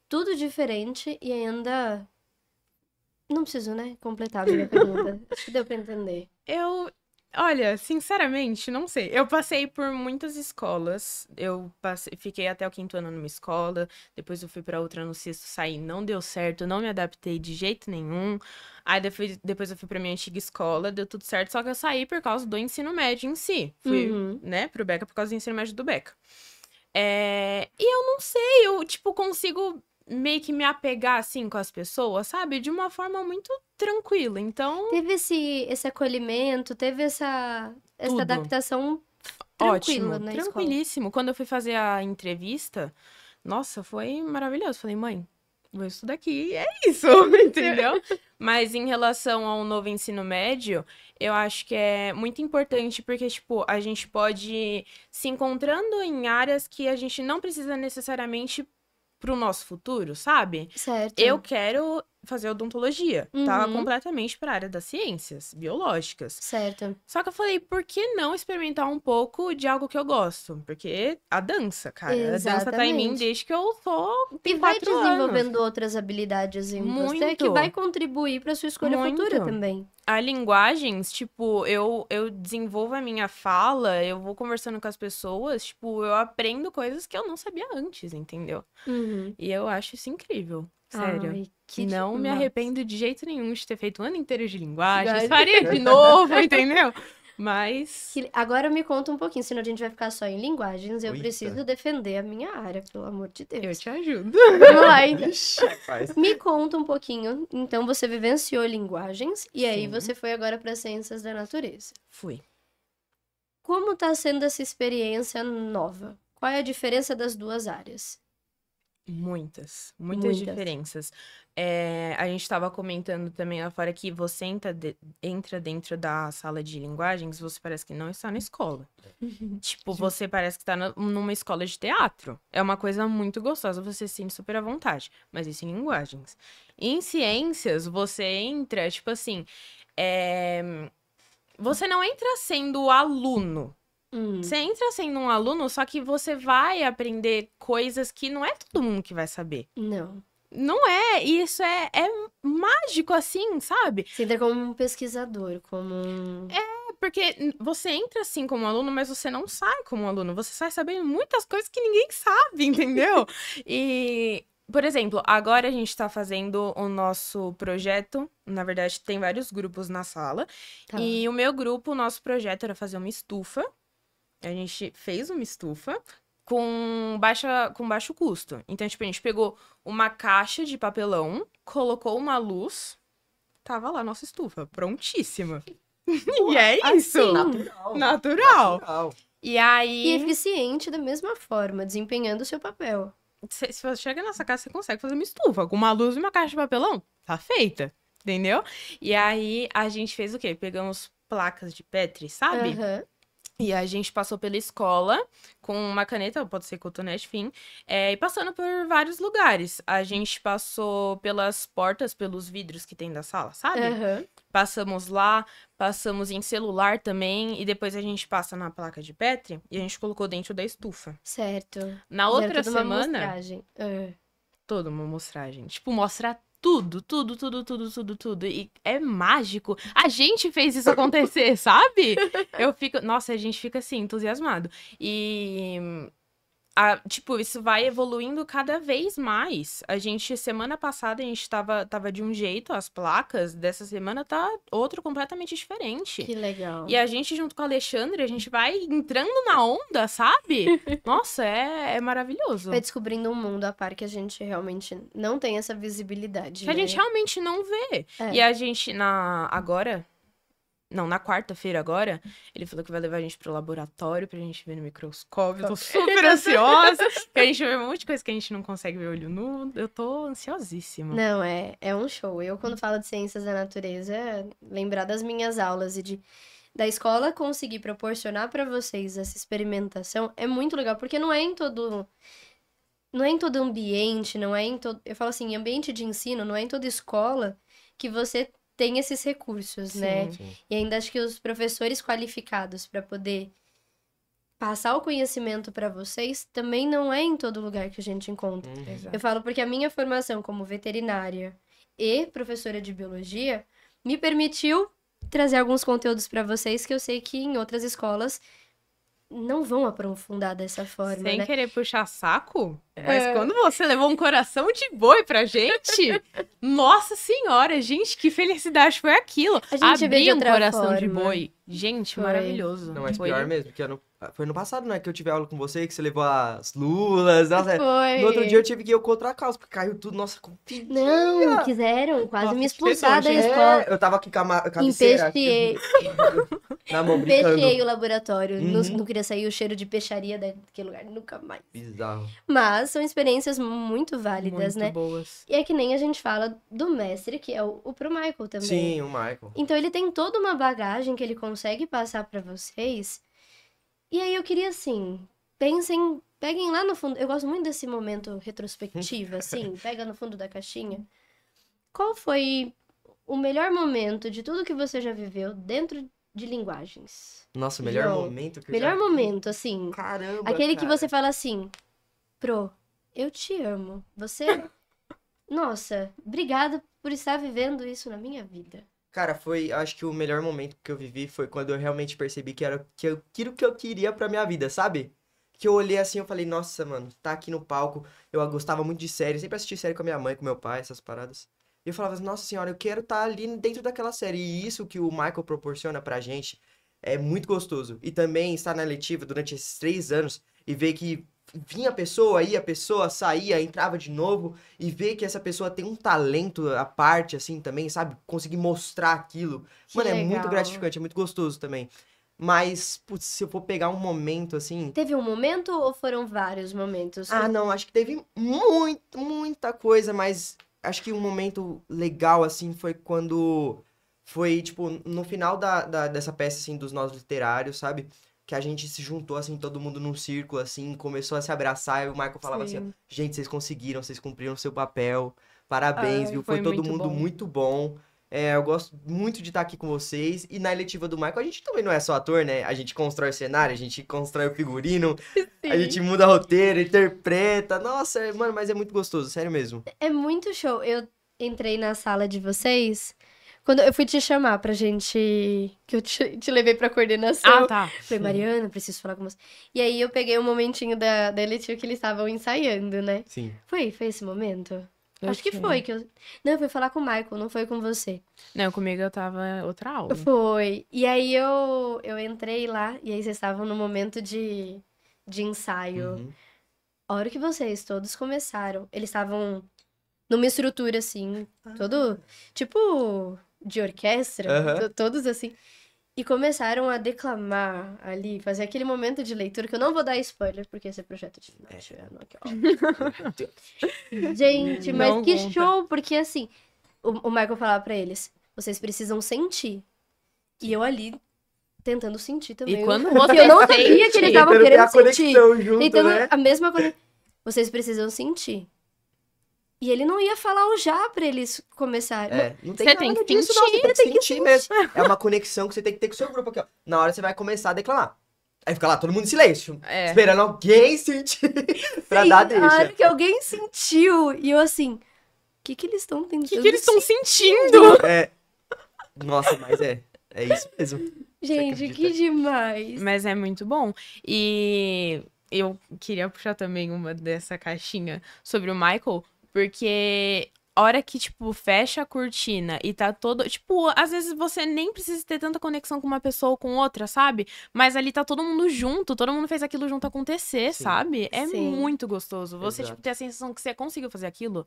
tudo diferente e ainda não preciso, né, completar a minha pergunta. Acho que deu pra entender. Eu, Olha, sinceramente, não sei. Eu passei por muitas escolas. Eu passei, fiquei até o quinto ano numa escola, depois eu fui para outra no sexto, saí, não deu certo, não me adaptei de jeito nenhum. Aí depois, depois eu fui para minha antiga escola, deu tudo certo, só que eu saí por causa do ensino médio em si. Fui, uhum. né, pro Beca por causa do ensino médio do Beca. É... E eu não sei, eu, tipo, consigo meio que me apegar assim com as pessoas, sabe? De uma forma muito tranquila. Então. Teve esse, esse acolhimento, teve essa, essa adaptação tranquila, Ótimo, Tranquilíssimo. Escola. Quando eu fui fazer a entrevista, nossa, foi maravilhoso. Falei, mãe, vou estudar aqui e é isso, entendeu? Mas em relação ao novo ensino médio, eu acho que é muito importante porque, tipo, a gente pode se encontrando em áreas que a gente não precisa necessariamente pro nosso futuro, sabe? Certo. Eu quero fazer odontologia. Uhum. Tava completamente para a área das ciências biológicas. Certo. Só que eu falei, por que não experimentar um pouco de algo que eu gosto? Porque a dança, cara, Exatamente. a dança tá em mim desde que eu sou tem E vai desenvolvendo anos. outras habilidades em assim, Muito. você que vai contribuir para sua escolha Muito. futura também. A linguagens, tipo, eu eu desenvolvo a minha fala, eu vou conversando com as pessoas, tipo, eu aprendo coisas que eu não sabia antes, entendeu? Uhum. E eu acho isso incrível. Sério. Ai, que não me arrependo de jeito nenhum de ter feito um ano inteiro de linguagens. Faria de novo, entendeu? Mas. Agora me conta um pouquinho, senão a gente vai ficar só em linguagens. Eu Oita. preciso defender a minha área, pelo amor de Deus. Eu te ajudo. Vamos lá, então. me conta um pouquinho. Então, você vivenciou linguagens e Sim. aí você foi agora para ciências da natureza. Fui. Como está sendo essa experiência nova? Qual é a diferença das duas áreas? Muitas, muitas, muitas. diferenças. É, a gente estava comentando também lá fora que você entra, de, entra dentro da sala de linguagens, você parece que não está na escola. tipo, você parece que está numa escola de teatro. É uma coisa muito gostosa, você se sente super à vontade. Mas isso em linguagens. em ciências, você entra, tipo assim. É... Você não entra sendo aluno Hum. Você entra assim um aluno, só que você vai aprender coisas que não é todo mundo que vai saber. Não. Não é, e isso é, é mágico assim, sabe? Você entra como um pesquisador, como um. É, porque você entra assim como aluno, mas você não sai como aluno. Você sai sabendo muitas coisas que ninguém sabe, entendeu? e por exemplo, agora a gente está fazendo o nosso projeto. Na verdade, tem vários grupos na sala. Tá. E o meu grupo, o nosso projeto era fazer uma estufa a gente fez uma estufa com, baixa, com baixo custo. Então, tipo, a gente pegou uma caixa de papelão, colocou uma luz, tava lá nossa estufa, prontíssima. Ué, e é assim, isso. Assim, natural. natural. natural. E aí. E eficiente da mesma forma, desempenhando o seu papel. Se, se, você chega nessa casa, você consegue fazer uma estufa com uma luz e uma caixa de papelão. Tá feita. Entendeu? E aí a gente fez o quê? Pegamos placas de Petri, sabe? Uhum. E a gente passou pela escola com uma caneta, pode ser cotonete, fim, é, e passando por vários lugares. A gente passou pelas portas, pelos vidros que tem da sala, sabe? Uhum. Passamos lá, passamos em celular também, e depois a gente passa na placa de Petri e a gente colocou dentro da estufa. Certo. Na outra semana. Uma mostragem. Uhum. Toda uma mostragem. Tipo, mostra tudo, tudo, tudo, tudo, tudo, tudo. E é mágico. A gente fez isso acontecer, sabe? Eu fico. Nossa, a gente fica assim, entusiasmado. E a, tipo, isso vai evoluindo cada vez mais. A gente, semana passada, a gente tava, tava de um jeito, as placas dessa semana tá outro completamente diferente. Que legal. E a gente, junto com o Alexandre, a gente vai entrando na onda, sabe? Nossa, é, é maravilhoso. Vai descobrindo um mundo a par que a gente realmente não tem essa visibilidade. Que né? a gente né? realmente não vê. É. E a gente, na agora, não, na quarta-feira agora, ele falou que vai levar a gente pro laboratório pra gente ver no microscópio. Eu tô tá. super ansiosa. que a gente vê um monte de coisa que a gente não consegue ver olho nu. Eu tô ansiosíssima. Não, é, é um show. Eu, quando falo de ciências da natureza, lembrar das minhas aulas e de da escola conseguir proporcionar para vocês essa experimentação é muito legal, porque não é em todo não é em todo ambiente, não é em todo, eu falo assim, ambiente de ensino, não é em toda escola que você tem esses recursos, né? sim, né? Sim. E ainda acho que os professores qualificados para poder passar o conhecimento para vocês também não é em todo lugar que a gente encontra. Uhum. Eu falo porque a minha formação como veterinária e professora de biologia me permitiu trazer alguns conteúdos para vocês que eu sei que em outras escolas não vão aprofundar dessa forma. Sem né? querer puxar saco, é. mas é... quando você levou um coração de boi pra gente, nossa senhora, gente, que felicidade foi aquilo. A gente Abrir um coração forma. de boi. Gente, foi. maravilhoso. Não, mas foi. pior é mesmo, que ano ah, foi no passado, né? Que eu tive aula com você, que você levou as lulas. Nossa, é. Foi. No outro dia eu tive que ir contra a calça, porque caiu tudo. Nossa, que Não, quiseram quase nossa, me expulsar da escola. É, eu tava aqui com a cabeceira. Empestei. o laboratório. Uhum. Não, não, queria sair o cheiro de peixaria daquele lugar nunca mais. Bizarro. Mas são experiências muito válidas, muito né? boas. E é que nem a gente fala do mestre, que é o, o pro Michael também. Sim, o Michael. Então ele tem toda uma bagagem que ele consegue passar para vocês e aí eu queria assim, pensem, peguem lá no fundo. Eu gosto muito desse momento retrospectivo, assim, pega no fundo da caixinha. Qual foi o melhor momento de tudo que você já viveu dentro de linguagens? Nossa, o melhor João, momento que eu Melhor já... momento, assim. Caramba. Aquele cara. que você fala assim, pro, eu te amo. Você. Nossa, obrigada por estar vivendo isso na minha vida. Cara, foi, acho que o melhor momento que eu vivi foi quando eu realmente percebi que era que aquilo que eu queria pra minha vida, sabe? Que eu olhei assim, eu falei, nossa, mano, tá aqui no palco, eu ah, gostava muito de série, sempre assisti série com a minha mãe, com meu pai, essas paradas. E eu falava nossa senhora, eu quero estar tá ali dentro daquela série. E isso que o Michael proporciona pra gente é muito gostoso. E também estar na letiva durante esses três anos e ver que vinha a pessoa, ia a pessoa, saía, entrava de novo e ver que essa pessoa tem um talento à parte, assim, também, sabe? Conseguir mostrar aquilo. Que Mano, legal. é muito gratificante, é muito gostoso também. Mas, putz, se eu for pegar um momento, assim... Teve um momento ou foram vários momentos? Ah, não, acho que teve muito, muita coisa, mas acho que um momento legal, assim, foi quando... Foi, tipo, no final da, da dessa peça, assim, dos nós literários, sabe? que a gente se juntou, assim, todo mundo num círculo, assim, começou a se abraçar e o Michael falava assim, Sim. assim: gente, vocês conseguiram, vocês cumpriram seu papel, parabéns, Ai, viu? Foi, foi todo mundo bom. muito bom. É, eu gosto muito de estar aqui com vocês. E na eletiva do Michael, a gente também não é só ator, né? A gente constrói o cenário, a gente constrói o figurino, Sim. a gente muda roteiro, interpreta. Nossa, é, mano, mas é muito gostoso, sério mesmo. É muito show. Eu entrei na sala de vocês quando eu fui te chamar pra gente. Que eu te, te levei pra coordenação. Ah, tá. Falei, Mariana, preciso falar com você. E aí eu peguei um momentinho da, da Eletiva que eles estavam ensaiando, né? Sim. Foi, foi esse momento? Eu Acho que foi. Que eu... Não, eu fui falar com o Michael, não foi com você. Não, comigo eu tava outra aula. Foi. E aí eu, eu entrei lá, e aí vocês estavam no momento de, de ensaio. Uhum. A hora que vocês todos começaram, eles estavam numa estrutura assim, ah. todo. Tipo de orquestra, todos assim. E começaram a declamar ali, fazer aquele momento de leitura, que eu não vou dar spoiler, porque esse é projeto de final. É. Né, é é Gente, mas que show! Porque assim, o, o Michael falava para eles: vocês precisam sentir. E eu ali tentando sentir também. E quando você eu não sabia que eles estavam querendo sentir. Junto, tentando né? a mesma coisa. Vocês precisam sentir. E ele não ia falar o já pra eles começarem. É, não tem você tem que disso, sentir, não. Você tem que sentir, que sentir mesmo. É uma conexão que você tem que ter com o seu grupo aqui, ó. Na hora você vai começar a declamar. Aí fica lá, todo mundo em silêncio. É. Esperando alguém sentir pra Sim, dar deixa. Na hora que alguém sentiu. E eu assim, o que que eles estão tentando O que, que eles estão sentindo? É. Nossa, mas é. É isso mesmo. Gente, que demais. Mas é muito bom. E eu queria puxar também uma dessa caixinha sobre o Michael, porque hora que, tipo, fecha a cortina e tá todo. Tipo, às vezes você nem precisa ter tanta conexão com uma pessoa ou com outra, sabe? Mas ali tá todo mundo junto, todo mundo fez aquilo junto acontecer, Sim. sabe? É Sim. muito gostoso. Você, tipo, Exato. tipo, ter a sensação que você conseguiu fazer aquilo.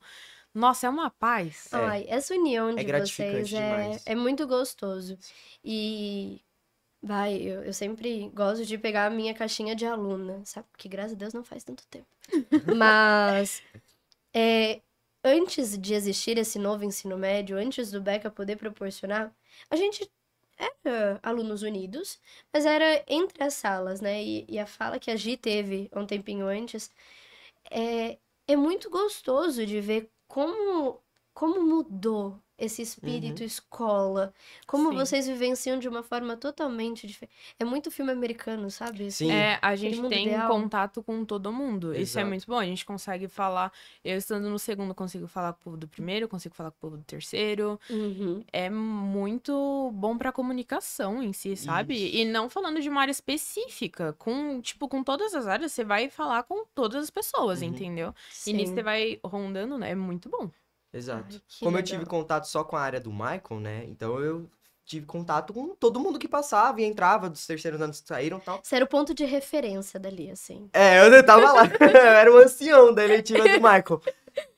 Nossa, é uma paz. É. Ai, essa união é de é vocês é, é muito gostoso. E Vai, eu, eu sempre gosto de pegar a minha caixinha de aluna, sabe? Porque graças a Deus não faz tanto tempo. Mas é, antes de existir esse novo ensino médio, antes do BECA poder proporcionar, a gente era alunos unidos, mas era entre as salas, né? E, e a fala que a Gi teve um tempinho antes é, é muito gostoso de ver como, como mudou esse espírito uhum. escola. Como Sim. vocês vivenciam de uma forma totalmente diferente. É muito filme americano, sabe? Sim. É, a gente tem ideal. contato com todo mundo. Exato. Isso é muito bom. A gente consegue falar. Eu estando no segundo, consigo falar com o povo do primeiro, consigo falar com o povo do terceiro. Uhum. É muito bom pra comunicação em si, sabe? Isso. E não falando de uma área específica. Com, tipo, com todas as áreas, você vai falar com todas as pessoas, uhum. entendeu? Sim. E nisso você vai rondando, né? É muito bom. Exato. Ai, Como eu tive contato só com a área do Michael, né? Então eu tive contato com todo mundo que passava e entrava, dos terceiros anos que saíram e tal. Você era o ponto de referência dali, assim. É, eu tava lá. eu era o ancião da eleitiva do Michael.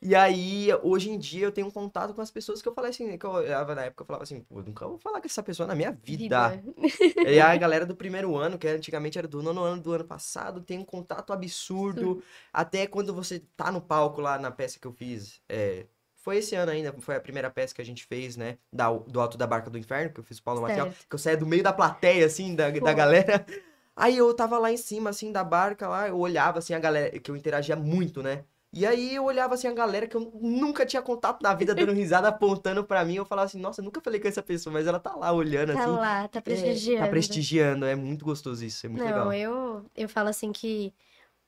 E aí, hoje em dia, eu tenho um contato com as pessoas que eu falei assim, que eu olhava na época, eu falava assim, pô, nunca vou falar com essa pessoa na minha vida. vida. E a galera do primeiro ano, que antigamente era do nono ano do ano passado, tem um contato absurdo. Sim. Até quando você tá no palco lá na peça que eu fiz, é, foi esse ano ainda, foi a primeira peça que a gente fez, né? Da, do Alto da Barca do Inferno, que eu fiz o Paulo Maciel, que eu saía do meio da plateia, assim, da, da galera. Aí eu tava lá em cima, assim, da barca lá, eu olhava, assim, a galera, que eu interagia muito, né? E aí eu olhava assim a galera que eu nunca tinha contato na vida, dando risada, apontando para mim. Eu falava assim, nossa, nunca falei com essa pessoa, mas ela tá lá olhando tá assim. Tá lá, tá é, prestigiando. É, tá né. prestigiando, é muito gostoso isso, é muito Não, legal. Eu, eu falo assim que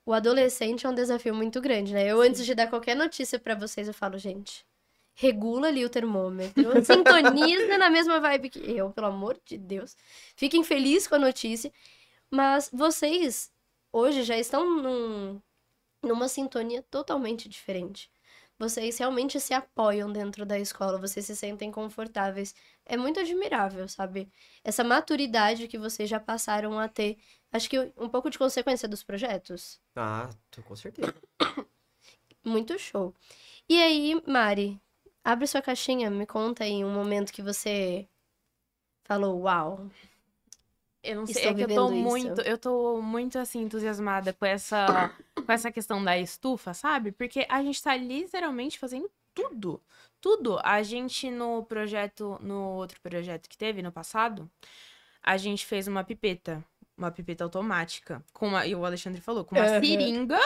o adolescente é um desafio muito grande, né? Eu, Sim. antes de dar qualquer notícia para vocês, eu falo, gente, regula ali o termômetro, sintoniza na mesma vibe que eu, pelo amor de Deus. Fiquem felizes com a notícia, mas vocês hoje já estão num, numa sintonia totalmente diferente. Vocês realmente se apoiam dentro da escola, vocês se sentem confortáveis. É muito admirável, sabe? Essa maturidade que vocês já passaram a ter. Acho que um pouco de consequência dos projetos. Ah, com certeza. muito show. E aí, Mari, Abre sua caixinha, me conta aí um momento que você falou, uau. Eu não sei, é que eu tô isso. muito, eu tô muito assim entusiasmada com essa com essa questão da estufa, sabe? Porque a gente tá literalmente fazendo tudo. Tudo. A gente no projeto, no outro projeto que teve no passado, a gente fez uma pipeta uma pipeta automática. Com uma, e o Alexandre falou, com uma uhum. seringa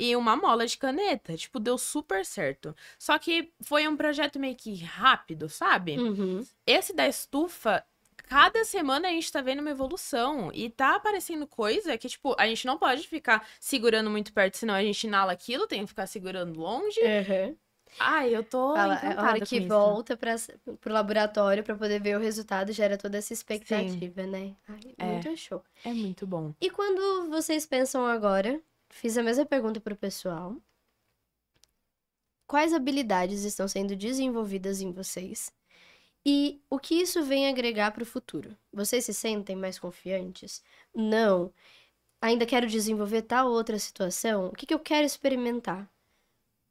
e uma mola de caneta. Tipo, deu super certo. Só que foi um projeto meio que rápido, sabe? Uhum. Esse da estufa. Cada semana a gente tá vendo uma evolução e tá aparecendo coisa que, tipo, a gente não pode ficar segurando muito perto, senão a gente inala aquilo, tem que ficar segurando longe. Uhum. Ai, eu tô. Fala, a é hora que volta para pro laboratório para poder ver o resultado gera toda essa expectativa, Sim. né? Ai, é, muito show. É muito bom. E quando vocês pensam agora, fiz a mesma pergunta pro pessoal. Quais habilidades estão sendo desenvolvidas em vocês? E o que isso vem agregar para o futuro? Vocês se sentem mais confiantes? Não. Ainda quero desenvolver tal outra situação? O que, que eu quero experimentar?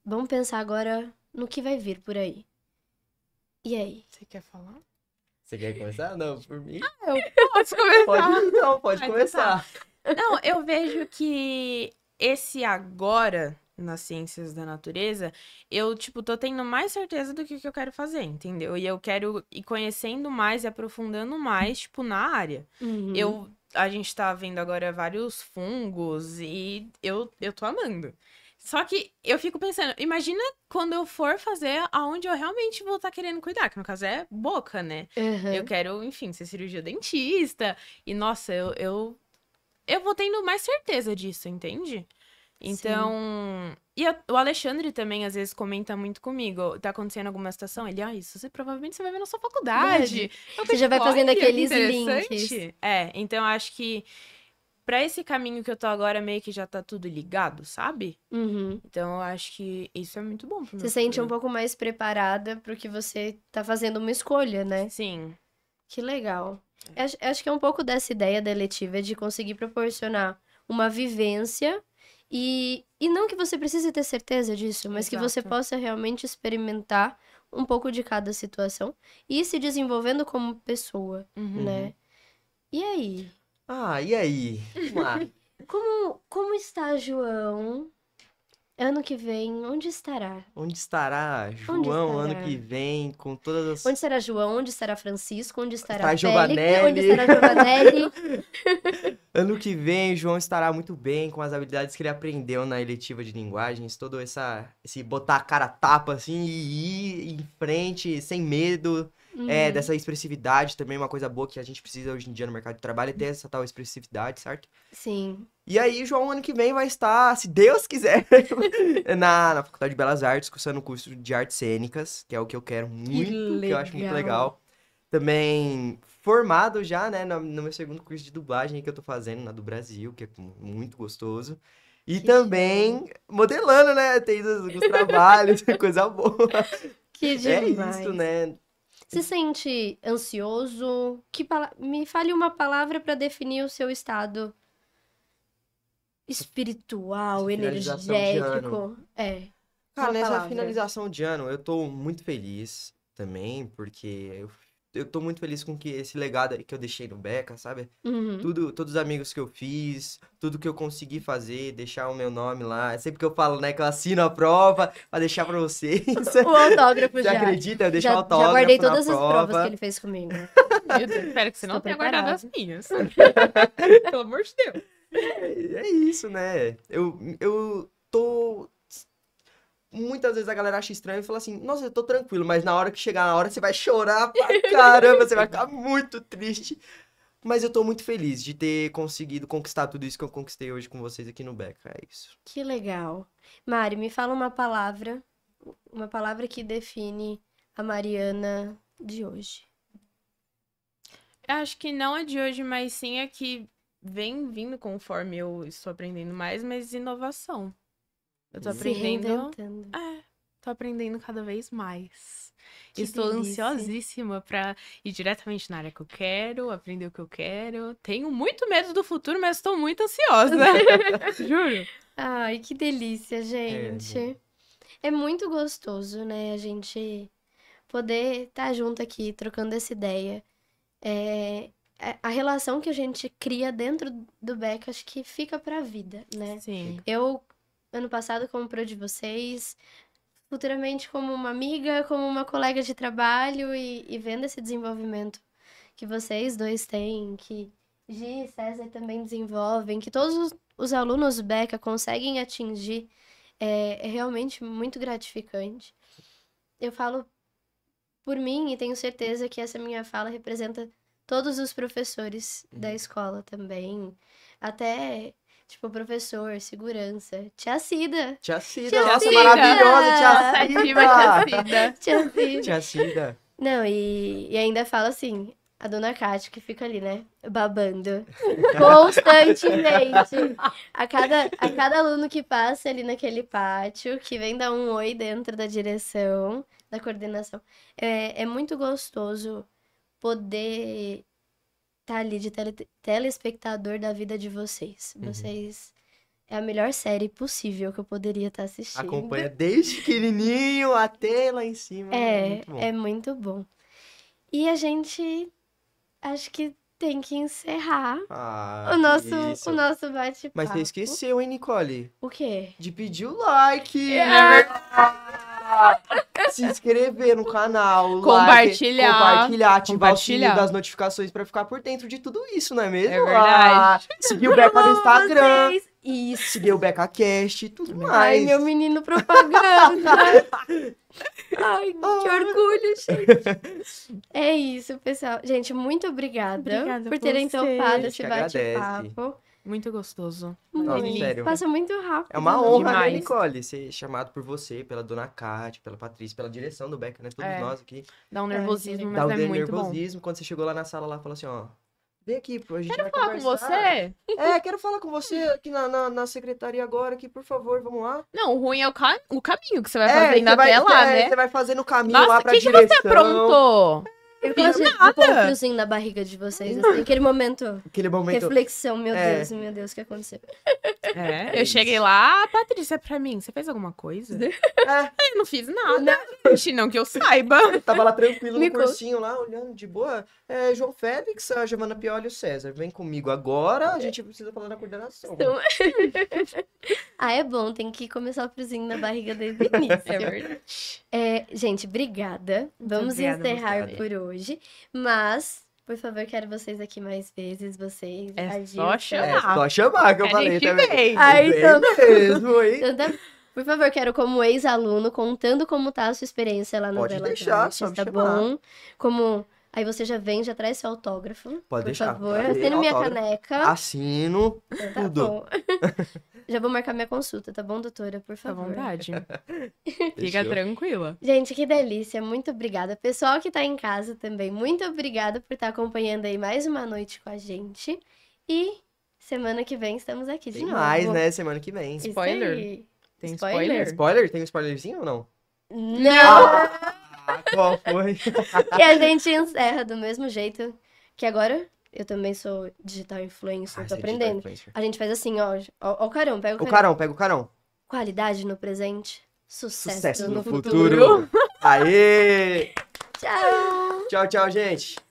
Vamos pensar agora no que vai vir por aí. E aí? Você quer falar? Você quer começar? Não, por mim. Ah, eu posso começar. Então, pode, não, pode, tá. começar. Não, eu vejo que esse agora nas ciências da natureza, eu, tipo, tô tendo mais certeza do que, que eu quero fazer, entendeu? E eu quero ir conhecendo mais e aprofundando mais, tipo, na área. Uhum. Eu, a gente tá vendo agora vários fungos e eu, eu tô amando. Só que eu fico pensando, imagina quando eu for fazer aonde eu realmente vou estar tá querendo cuidar, que no caso é boca, né? Uhum. Eu quero, enfim, ser cirurgia dentista. E, nossa, eu, eu, eu vou tendo mais certeza disso, entende? Então. Sim. E a, o Alexandre também, às vezes, comenta muito comigo. Tá acontecendo alguma situação? Ele, ah, isso você, provavelmente você vai ver na sua faculdade. É você já vai fazendo aqueles links. É, então acho que para esse caminho que eu tô agora, meio que já tá tudo ligado, sabe? Uhum. Então eu acho que isso é muito bom. Pro você sente futuro. um pouco mais preparada pro que você tá fazendo uma escolha, né? Sim. Que legal. É. Acho, acho que é um pouco dessa ideia da eletiva de conseguir proporcionar uma vivência e, e não que você precise ter certeza disso, mas Exato. que você possa realmente experimentar um pouco de cada situação e ir se desenvolvendo como pessoa, uhum. né? Uhum. E aí? Ah, e aí? Vamos lá. como, como está João ano que vem? Onde estará? Onde estará João onde estará? ano que vem? Com todas as. Onde estará João? Onde estará Francisco? Onde estará tá, Giovanelli? Onde estará Giovanelli? ano que vem, João estará muito bem com as habilidades que ele aprendeu na eletiva de linguagens, todo essa, esse botar a cara tapa assim e ir em frente sem medo. É, uhum. É, dessa expressividade também, uma coisa boa que a gente precisa hoje em dia no mercado de trabalho, é ter essa tal expressividade, certo? Sim. E aí, João, ano que vem vai estar, se Deus quiser, na, na Faculdade de Belas Artes, cursando o curso de artes cênicas, que é o que eu quero muito, que, que eu acho muito legal. Também formado já, né, no, no meu segundo curso de dublagem que eu tô fazendo, na do Brasil, que é muito gostoso. E que também modelando, né? Tem os, os trabalhos, coisa boa. Que demais. É isso, né? Se sente ansioso? Que Me fale uma palavra para definir o seu estado espiritual, energético. É. Cara, nessa palavra. finalização de ano, eu tô muito feliz também, porque eu eu tô muito feliz com que esse legado que eu deixei no Beca, sabe? Uhum. Tudo, todos os amigos que eu fiz, tudo que eu consegui fazer, deixar o meu nome lá. É sempre que eu falo, né, que eu assino a prova pra deixar pra vocês. o autógrafo já. Já acredita? Eu deixo já, o autógrafo Já guardei todas as provas que ele fez comigo. espero que você Estou não tenha guardado as minhas. Pelo amor de Deus. É, é isso, né? Eu, eu tô muitas vezes a galera acha estranho e fala assim, nossa, eu tô tranquilo, mas na hora que chegar na hora, você vai chorar pra caramba, você vai ficar muito triste. Mas eu tô muito feliz de ter conseguido conquistar tudo isso que eu conquistei hoje com vocês aqui no Beca. É isso. Que legal. Mari, me fala uma palavra, uma palavra que define a Mariana de hoje. Eu acho que não a é de hoje, mas sim a é que vem vindo conforme eu estou aprendendo mais, mas inovação. Eu tô Se aprendendo. É, tô aprendendo cada vez mais. Que Estou delícia. ansiosíssima para ir diretamente na área que eu quero, aprender o que eu quero. Tenho muito medo do futuro, mas estou muito ansiosa. Juro. Ai, que delícia, é, gente. É, é muito gostoso, né? A gente poder estar tá junto aqui, trocando essa ideia. É, é, a relação que a gente cria dentro do Beck, acho que fica pra vida, né? Sim. Eu ano passado como pro de vocês, futuramente como uma amiga, como uma colega de trabalho e, e vendo esse desenvolvimento que vocês dois têm, que Gi e César também desenvolvem, que todos os, os alunos BECA conseguem atingir, é, é realmente muito gratificante. Eu falo por mim e tenho certeza que essa minha fala representa todos os professores da uhum. escola também, até Tipo, professor, segurança. Tia Cida. Tia Cida, tia nossa, Cida. maravilhosa, tia Cida. tia Cida. Tia Cida. Tia Cida. Não, e, e ainda fala assim, a dona Cátia que fica ali, né? Babando. Constantemente. A cada, a cada aluno que passa ali naquele pátio, que vem dar um oi dentro da direção, da coordenação. É, é muito gostoso poder tá ali de tele, telespectador da vida de vocês. Uhum. Vocês. É a melhor série possível que eu poderia estar tá assistindo. Acompanha desde pequenininho até lá em cima. É, é muito bom. É muito bom. E a gente. Acho que tem que encerrar ah, o nosso, o nosso bate-papo. Mas você esqueceu, hein, Nicole? O quê? De pedir o like! É. é né? verdade! se inscrever no canal, compartilhar, like, compartilhar ativar compartilhar. o sininho das notificações para ficar por dentro de tudo isso, não é mesmo? É verdade. Ah, seguir o Beca no Instagram. Vocês. Isso. Seguir o BecaCast, tudo mais. Ai, meu menino propaganda. Ai, que ah. orgulho, gente. É isso, pessoal. Gente, muito obrigada, obrigada por terem topado esse bate-papo. Muito gostoso. Nossa, Muito. sério. Passa muito rápido. É uma honra, né, Nicole, ser chamado por você, pela dona Kate, pela Patrícia, pela direção do Becker, né? Todos É. nós aqui. Dá um é, nervosismo, Dá mas um é muito bom. nervosismo. Quando você chegou lá na sala, lá, falou assim, ó... Vem aqui, pô, a gente Quero vai falar com você? É, quero falar com você aqui na, na, na secretaria agora, aqui, por favor, vamos lá. Não, o ruim é o, ca- o caminho que você vai fazer na tela né? Você vai fazer no caminho lá Nossa, o pra que, que tá direção. você aprontou? Eu gosto de um fiozinho na barriga de vocês, assim, aquele momento. Aquele momento. Reflexão, meu é. Deus, meu Deus, o que aconteceu? É, é eu cheguei lá, patrícia Patrícia, é pra mim, você fez alguma coisa? É. Ah, eu não fiz nada, não. não que eu saiba. Eu tava lá tranquilo Me no cursinho, lá, olhando de boa. É, João Félix, a Giovana Pioli e o César, vem comigo agora, a gente precisa falar na coordenação. Então... ah, é bom, tem que começar o friozinho na barriga desde o é início. É verdade. É, gente, obrigada. Vamos obrigada, encerrar por hoje hoje, mas por favor, quero vocês aqui mais vezes, vocês. É agir, só chamar. É só chamar que eu falei também. Vem. Aí, vem então... mesmo, hein? Então, tá. Por favor, quero como ex-aluno contando como tá a sua experiência lá no Pode Bela deixar, Dantes, tá chamar. bom? Como Aí você já vem, já traz seu autógrafo. Pode por deixar. Por favor, Assino minha autógrafo. caneca. Assino então tá tudo. Bom. já vou marcar minha consulta, tá bom, doutora? Por favor. À vontade. Fica tranquila. Gente, que delícia. Muito obrigada. Pessoal que tá em casa também, muito obrigada por estar tá acompanhando aí mais uma noite com a gente. E semana que vem estamos aqui de Tem novo. mais, né? Semana que vem. Spoiler. Tem spoiler? Spoiler? Tem um spoilerzinho ou não? Não! Ah! Qual foi? e a gente encerra do mesmo jeito que agora eu também sou digital influencer, ah, tô é aprendendo. Influencer. A gente faz assim, ó, ó, ó o carão, pega o carão. O carão, pega o carão. Qualidade no presente, sucesso, sucesso no, no futuro. futuro. Aê! Tchau! Tchau, tchau, gente.